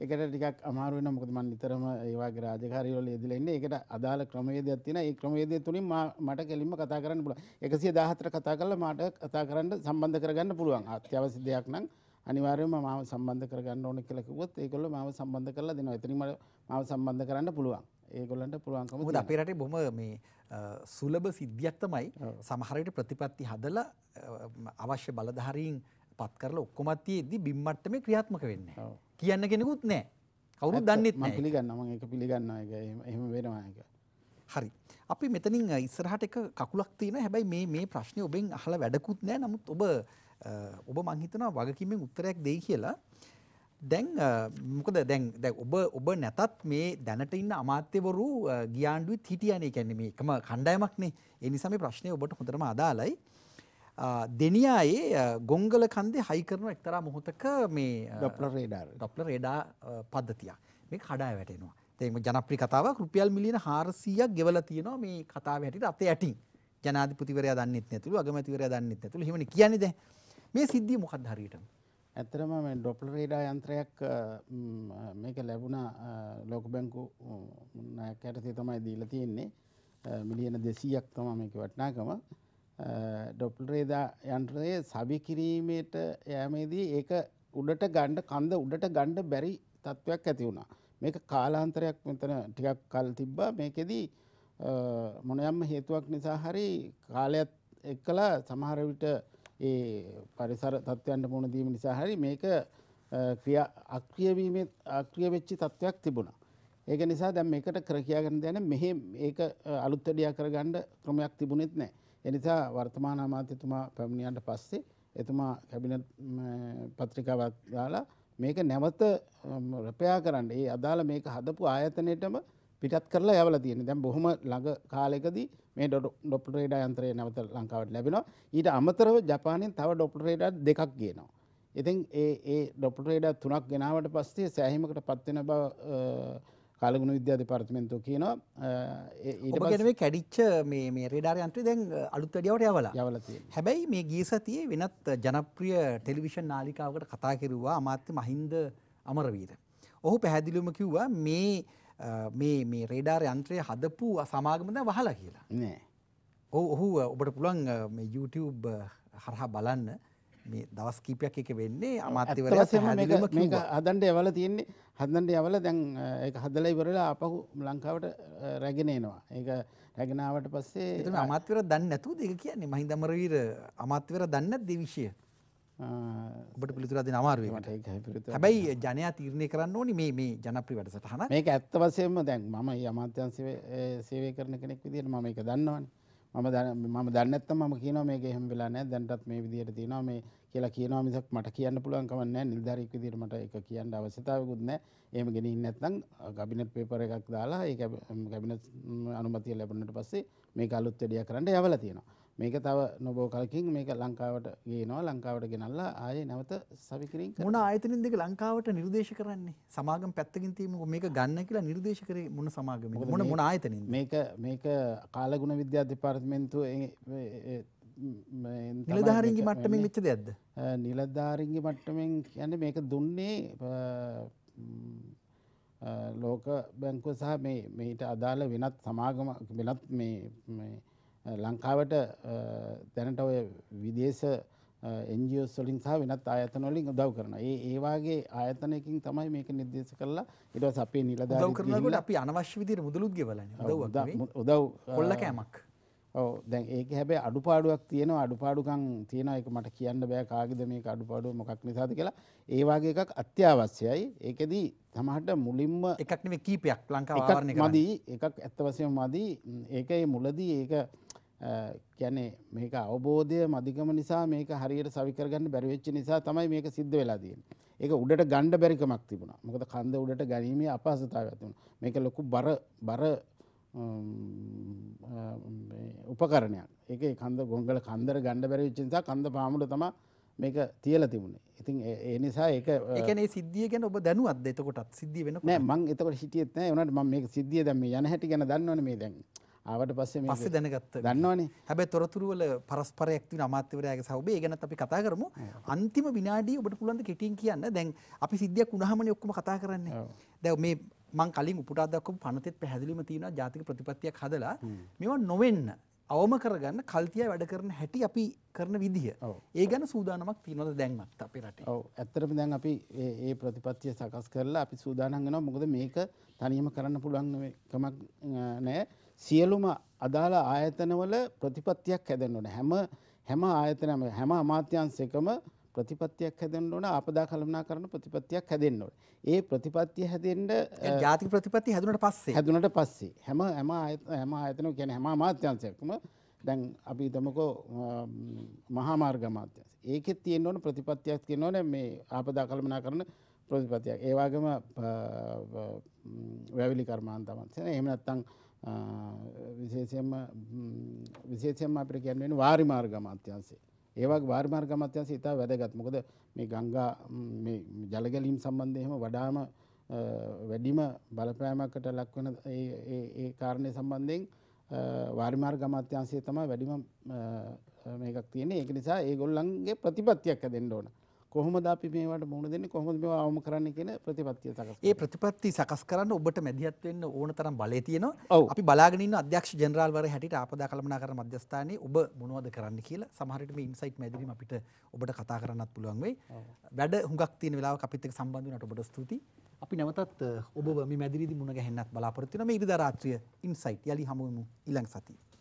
ඒකට ටිකක් අමාරු වෙනවා මොකද මම නිතරම ඒ වගේ රාජකාරිවල යෙදලා ඉන්නේ. ඒකට අදාළ ක්‍රමවේදයක් තියෙනවා. ඒ ක්‍රමවේදය තුලින් මට කෙලින්ම කතා කරන්න පුළුවන්. 114 කතා කරලා මට කතා කරන්න සම්බන්ධ කරගන්න පුළුවන්. අත්‍යවශ්‍ය දෙයක් නම් අනිවාර්යයෙන්ම මාව සම්බන්ධ කරගන්න ඕන කියලා කිව්වොත් ඒගොල්ලෝ මාව සම්බන්ධ කරලා දෙනවා. එතනින්ම මාව සම්බන්ධ කරන්න පුළුවන්. ඒගොල්ලන්ට පුළුවන්කම හොද අපේ රටේ බොහොම මේ සුලභ සිද්ධියක් තමයි සමහර විට ප්‍රතිපත්ති හදලා අවශ්‍ය බලධාරීන් පත් කරලා ඔක්කොමත් තියෙද්දි බිම් මට්ටමේ ක්‍රියාත්මක වෙන්නේ නැහැ. කියන්න කෙනෙකුත් නැහැ. කවුරුත් දන්නෙත් නැහැ. මම පිළිගන්නවා මම ඒක පිළිගන්නවා ඒක එහෙම වෙනවා ඒක. හරි. අපි මෙතනින් ඉස්සරහට එක කකුලක් තියෙනවා. හැබැයි මේ මේ ප්‍රශ්නේ ඔබෙන් අහලා වැඩකුත් නැහැ. නමුත් ඔබ ඔබ මං හිතනවා වගකීමෙන් උත්තරයක් දෙයි කියලා. දැන් මොකද දැන් දැන් ඔබ ඔබ නැතත් මේ දැනට ඉන්න අමාත්‍යවරු ගියාණ්ඩුවෙත් හිටියානේ. ඒ කියන්නේ මේ එකම කණ්ඩායමක්නේ. ඒ නිසා මේ ප්‍රශ්නේ ඔබට හොඳටම අදාළයි. දෙනියායේ ගොංගල කන්දේ හයි කරන එක්තරා මොහොතක මේ ඩොප්ලර් රේඩාර් ඩොප්ලර් රේඩා පද්ධතියක් මේ කඩා වැටෙනවා. තේම ජනප්‍රිය කතාවක් රුපියල් මිලියන 400ක් ගෙවලා තියෙනවා මේ කතාවේ හැටියට අතේ ඇටින්. ජනාධිපතිවරයා දන්නෙත් නැතුළු අගමැතිවරයා දන්නෙත් නැතුළු එහෙමනේ කියන්නේ දැන්. මේ සිද්ධිය මොකක්ද හරියටම? ඇත්තරම මේ ඩොප්ලර් රේඩා යන්ත්‍රයක් මේක ලැබුණා ලෝක බැංකු නායකයාට තමයි දීලා තියෙන්නේ. මිලියන 200ක් තමයි මේකේ වටිනාකම. ඩොප්ලරේදා යන්ත්‍රයේ සවි කිරීමට යෑමේදී ඒක උඩට ගණ්ඩ කන්ද උඩට ගණ්ඩ බැරි තත්ත්වයක් ඇති වුණා. මේක කාලාන්තරයක් මෙතන ටිකක් කල් තිබ්බා මේකෙදී මොනයම්ම හේතුවක් නිසා හරි කාලයත් එක්කලා සමහර විට ඒ පරිසර තත්ත්වයන්ට මුණ දීම නිසා හරි මේක ක්‍රියා අක්‍රියවීමේ අක්‍රිය වෙච්චි තත්ත්වයක් තිබුණා. ඒක නිසා දැන් මේකට කර කියාගෙන දැන මෙහෙ මේක අලුත් වැඩියා කරගන්න ක්‍රමයක් තිබුණෙත් නැහැ. එනිසා වර්තමාන අමාත්‍යතුමා පැමිණියන්ට පස්සේ එතුමා කැබිනට් පත්‍රිකාවක් දාලා මේක නැවත රපයා කරන්න ඒ අදාළ මේක හදපු ආයතනයටම පිටත් කරලා යවල තියෙන දැම් බොහොම ළඟ කාලෙකදී මේ ඩොප්ට රේඩ යන්ත්‍රය නැවත ලංකාවට ලැබෙනවා ඊට අමතරව ජපානෙන් තව ඩොප්ට රේඩ දෙකක් කියනවා. ඉතින් ඒ ඩොප්ට රේඩ තුනක් ගෙනාවට පස්සේ සෑහීමකට පත්වෙන බව කාලගුණ විද්‍යා දෙපාර්තමෙන්තු කියනවා ඒටගෙන කැඩිච්ච මේ රේඩාරයන්ත්‍රය දැන් අලුත් වැඩියට යවලා යවලති හැබැයි මේ ගිය සතියේ වෙනත් ජනප්‍රිය ටෙලිවිෂන් නාලිකාවකට කතා කිරවා අමාත්‍ය මහින්ද අමරවීර. ඔහු පැහැදිලිම කිව්වා මේ මේ මේ රේඩාර යන්ත්‍රය හදපු සමාගමද වහලා කියලා නෑ ඔහු ඔහු ඔබට පුළන් YouTube හරහා බලන්න මේ දවස් කීපයක් එක වෙන්නේ අමාත්‍යවරයා මේක හදන්ට යවල තියෙන්නේ හදන්ට යවල දැන් ඒක හදලා ඉවරලා අපහු ලංකාවට රැගෙන එනවා. ඒක රැගෙනාවට පස්සේ එතන අමාත්‍යවරයා දන්නේ නැතුවද ඒක කියන්නේ මහින්ද අමරවීර අමාත්‍යවරයා දන්නේ නැද්ද විෂය? ඔබට පිළිතුරක් දෙන්න අමාරුයි මට. හැබැයි ජනයා තීරණය කරන්න ඕනි මේ මේ ජනප්‍රිය වැඩසටහන. මේක ඇත්ත වශයෙන්ම දැන් මම අමාත්‍යංශ සේවය කරන කෙනෙක් විදිහට මම ඒක දන්නවනේ. මම මම දන්නත්ත ම කියන මේ ගෙහම වෙලා නෑ දැන්ටත් මේ විදියට තියෙනවා මේ කියලා කියනවා මිසක් මට කියන්න පුළුවන්කමන්න නිල්ධරක් විදිරමට එක කියන්න අවශ්‍යතාවකුත් නෑ ඒම ගෙනී නැත්තං ගබිනට් පේපර එකක් දාලා ඒ ගැබිනත් අනුමතිය ලැබනට පස්සේ මේ කලුත් වැඩිය කරන්න යවල තියෙනවා මේක තව නොබෝ කලකින් මේක ලංකාවට ගේනවා ලංකාවට ගෙනල්ලා ආයේ නැවත සවිකිරින් මොන ආයතනින් දෙක ලංකාවට නිර්දේශ කරන්නේ සමාගම් පැත්තකින් තියමු මේක ගන්න කියලා නිර්දේශ කරේ මොන සමාගමෙන් මොන මොන ආයතනින් මේක මේක කාලගුණ විද්‍යා දෙපාර්තමේන්තුවේ නිලධාරීන්ගේ මට්ටමින් මෙච්ච දෙයක්ද නිලධාරීන්ගේ මට්ටමින් කියන්නේ මේක දුන්නේ ලෝක බැංකුව සහ මේ මේට අදාළ වෙනත් සමාගම වෙනත් මේ ලංකාවට දැනට ඔය විදේශ එන්ජෝ සොලින් සහ වෙනත් ආයතන වලින් උදව් කරන. ඒ ඒ වාගේ ආයතනයකින් තමයි මේක නිර්දේශ කරලා ඊට පස්සේ අපේ නිලධාරීන් උදව් කරනකොට අපි අනවශ්‍ය විදිහට මුදලුත් ගෙවලානේ. උදව්වක් නෙවෙයි. උදව් කොල්ල කෑමක්. ඔව දැන් ඒක හැබැ අඩුපාඩුවක් තියෙනවා අඩුපාඩුකං තියෙනවා එක මට කියන්න බෑ කාගෙද මේ අඩුපාඩුව මොකක් නිසාද කියලා ඒවාගේ එකක් අත්‍යවශ්‍යයි ඒකෙදී තමහට මුලින්ම එකක්නේ කීපයක් ලංකා මදී එකක් ඇත්තවසය මදී ඒකයි මුලදී ඒක කියැනේ මේක අවබෝධය මධිකම නිසා මේක හරියට සවිකරගන්න බැරිවෙච්ච නිසා තමයි මේක සිද්ධ වෙලාදීන් ඒක උඩට ගණ්ඩ බැරිකමක් තිබුණා මොකද කන්ද උඩට ගැනීමේ අපහසතාව ඇතිවුණ මේක ලොකු බර බර උපකරණයක් එක කඳ ගොංගල කන්දර ගණඩ බැරි විච්චිසා කන්ද පාමුල තම මේක තියල තිබුණේ ඉතින් ඒ නිසා ඒකනේ සිද්ධිය ගැන ඔබ දැනුවත් එතකොටත් සිද්ධිය වෙන නෑ මං එතකට සිටියත් නෑ වනට ම මේ සිද්ධිය දැම යන හැටි ගැන දන්නවන මේ දැන් ආවට පස්සේ පස්ස දැනගත්ත දන්නවනේ හැබැ තොරතුරුවල පරස්පරයක් තින අමාත්‍යවරයාගේ සහබේ ගැන අපි කතා කරමු අන්තිම විනාඩිය ඔබට පුළන්ද කෙටින් කියන්න දැන් අපි සිද්ධියක් උනහමන ඔක්කම කතා කරන්නේ දැව මේ මං කලින් උපුටා දක්ව පනතෙත් පැහැදිලිම තියෙන ජාතික ප්‍රතිපත්තියක් හදලා මෙවා නොවෙන්න අවම කරගන්න කල්තිය වැඩ කරන හැටි අපි කරන විදිහ ඒ ගැන සූදානමක් තියනොද දැන්මත් අපි රට ඇත්තරම දැන් අපි ඒ ප්‍රතිපත්තිය සකස් කරලා අපි සූදානන්ගෙන මොකද මේක තනියම කරන්න පුළුවන්කමක් නෑ සියලුම අදාළ ආයතනවල ප්‍රතිපත්තියක් හැදන්නට හැම හැම ආයතනම හැම අමාත්‍යන්සකම ප්‍රතිපත්තියක් හැදෙන්න ඕන ආපදා කළමනාකරණ ප්‍රතිපත්තියක් හැදෙන්න ඕන. ඒ ප්‍රතිපත්තිය හැදෙන්න ජාතික ප්‍රතිපත්තිය හැදුනට පස්සේ හැදුනට පස්සේ හැම හැම හැම ආයතනෝ කියන්නේ හැම අමාත්‍යාංශයක්ම දැන් අපි තමකෝ මහා මාර්ග අමාත්‍යාංශය. ඒකෙත් තියෙන්න ඕන ප්‍රතිපත්තියක් තියෙන්න ඕන මේ ආපදා කළමනාකරණ ප්‍රතිපත්තියක්. ඒ වගේම වැවිලි කර්මාන්ත අමාත්‍යාංශය. එහෙම නැත්නම් විශේෂයෙන්ම විශේෂයෙන්ම අපිට කියන්නේ වාරි මාර්ග අමාත්‍යාංශය. ඒවගේ වාර්මාර්ග අමාත්‍යංශය ඉතා වැදගත්. මොකද මේ ගංගා මේ ජල ගැලීම් සම්බන්ධයෙන්ම වඩාම වැඩිම බලපෑමකට ලක් වෙන ඒ ඒ ඒ කාරණේ සම්බන්ධයෙන් වාර්මාර්ග අමාත්‍යංශය තමයි වැඩිම මේකක් තියෙන්නේ. ඒක නිසා ඒගොල්ලන්ගේ ප්‍රතිපත්තියක් හදෙන්න ඕන. කොහොමද අපි මේවට මුණ දෙන්නේ කොහොමද මේවා අවම කරන්නේ කියන ප්‍රතිපත්තිය සකස් ඒ ප්‍රතිපත්ති සකස් කරන්න ඔබට මැදිහත් වෙන්න ඕන තරම් බලය තියෙනවා අපි බලාගෙන ඉන්න අධ්‍යක්ෂ ජෙනරාල්වරයා හැටියට ආපදා කළමනාකරණ මධ්‍යස්ථානයේ ඔබ මොනවද කරන්න කියලා සමහර විට මේ ඉන්සයිට් මැදිරීම අපිට ඔබට කතා කරන්නත් පුළුවන් වෙයි වැඩ හුඟක් තියෙන වෙලාවක අපිත් එක්ක සම්බන්ධ වුණාට ඔබට ස්තුතියි අපි නැවතත් ඔබ මේ මැදිරිදි මුණ ගැහෙන්නත් බලාපොරොත්තු වෙනවා මේ ඉරිදා රාත්‍රිය ඉන්සයිට් යලි හමුවෙමු ඊළඟ සතියේ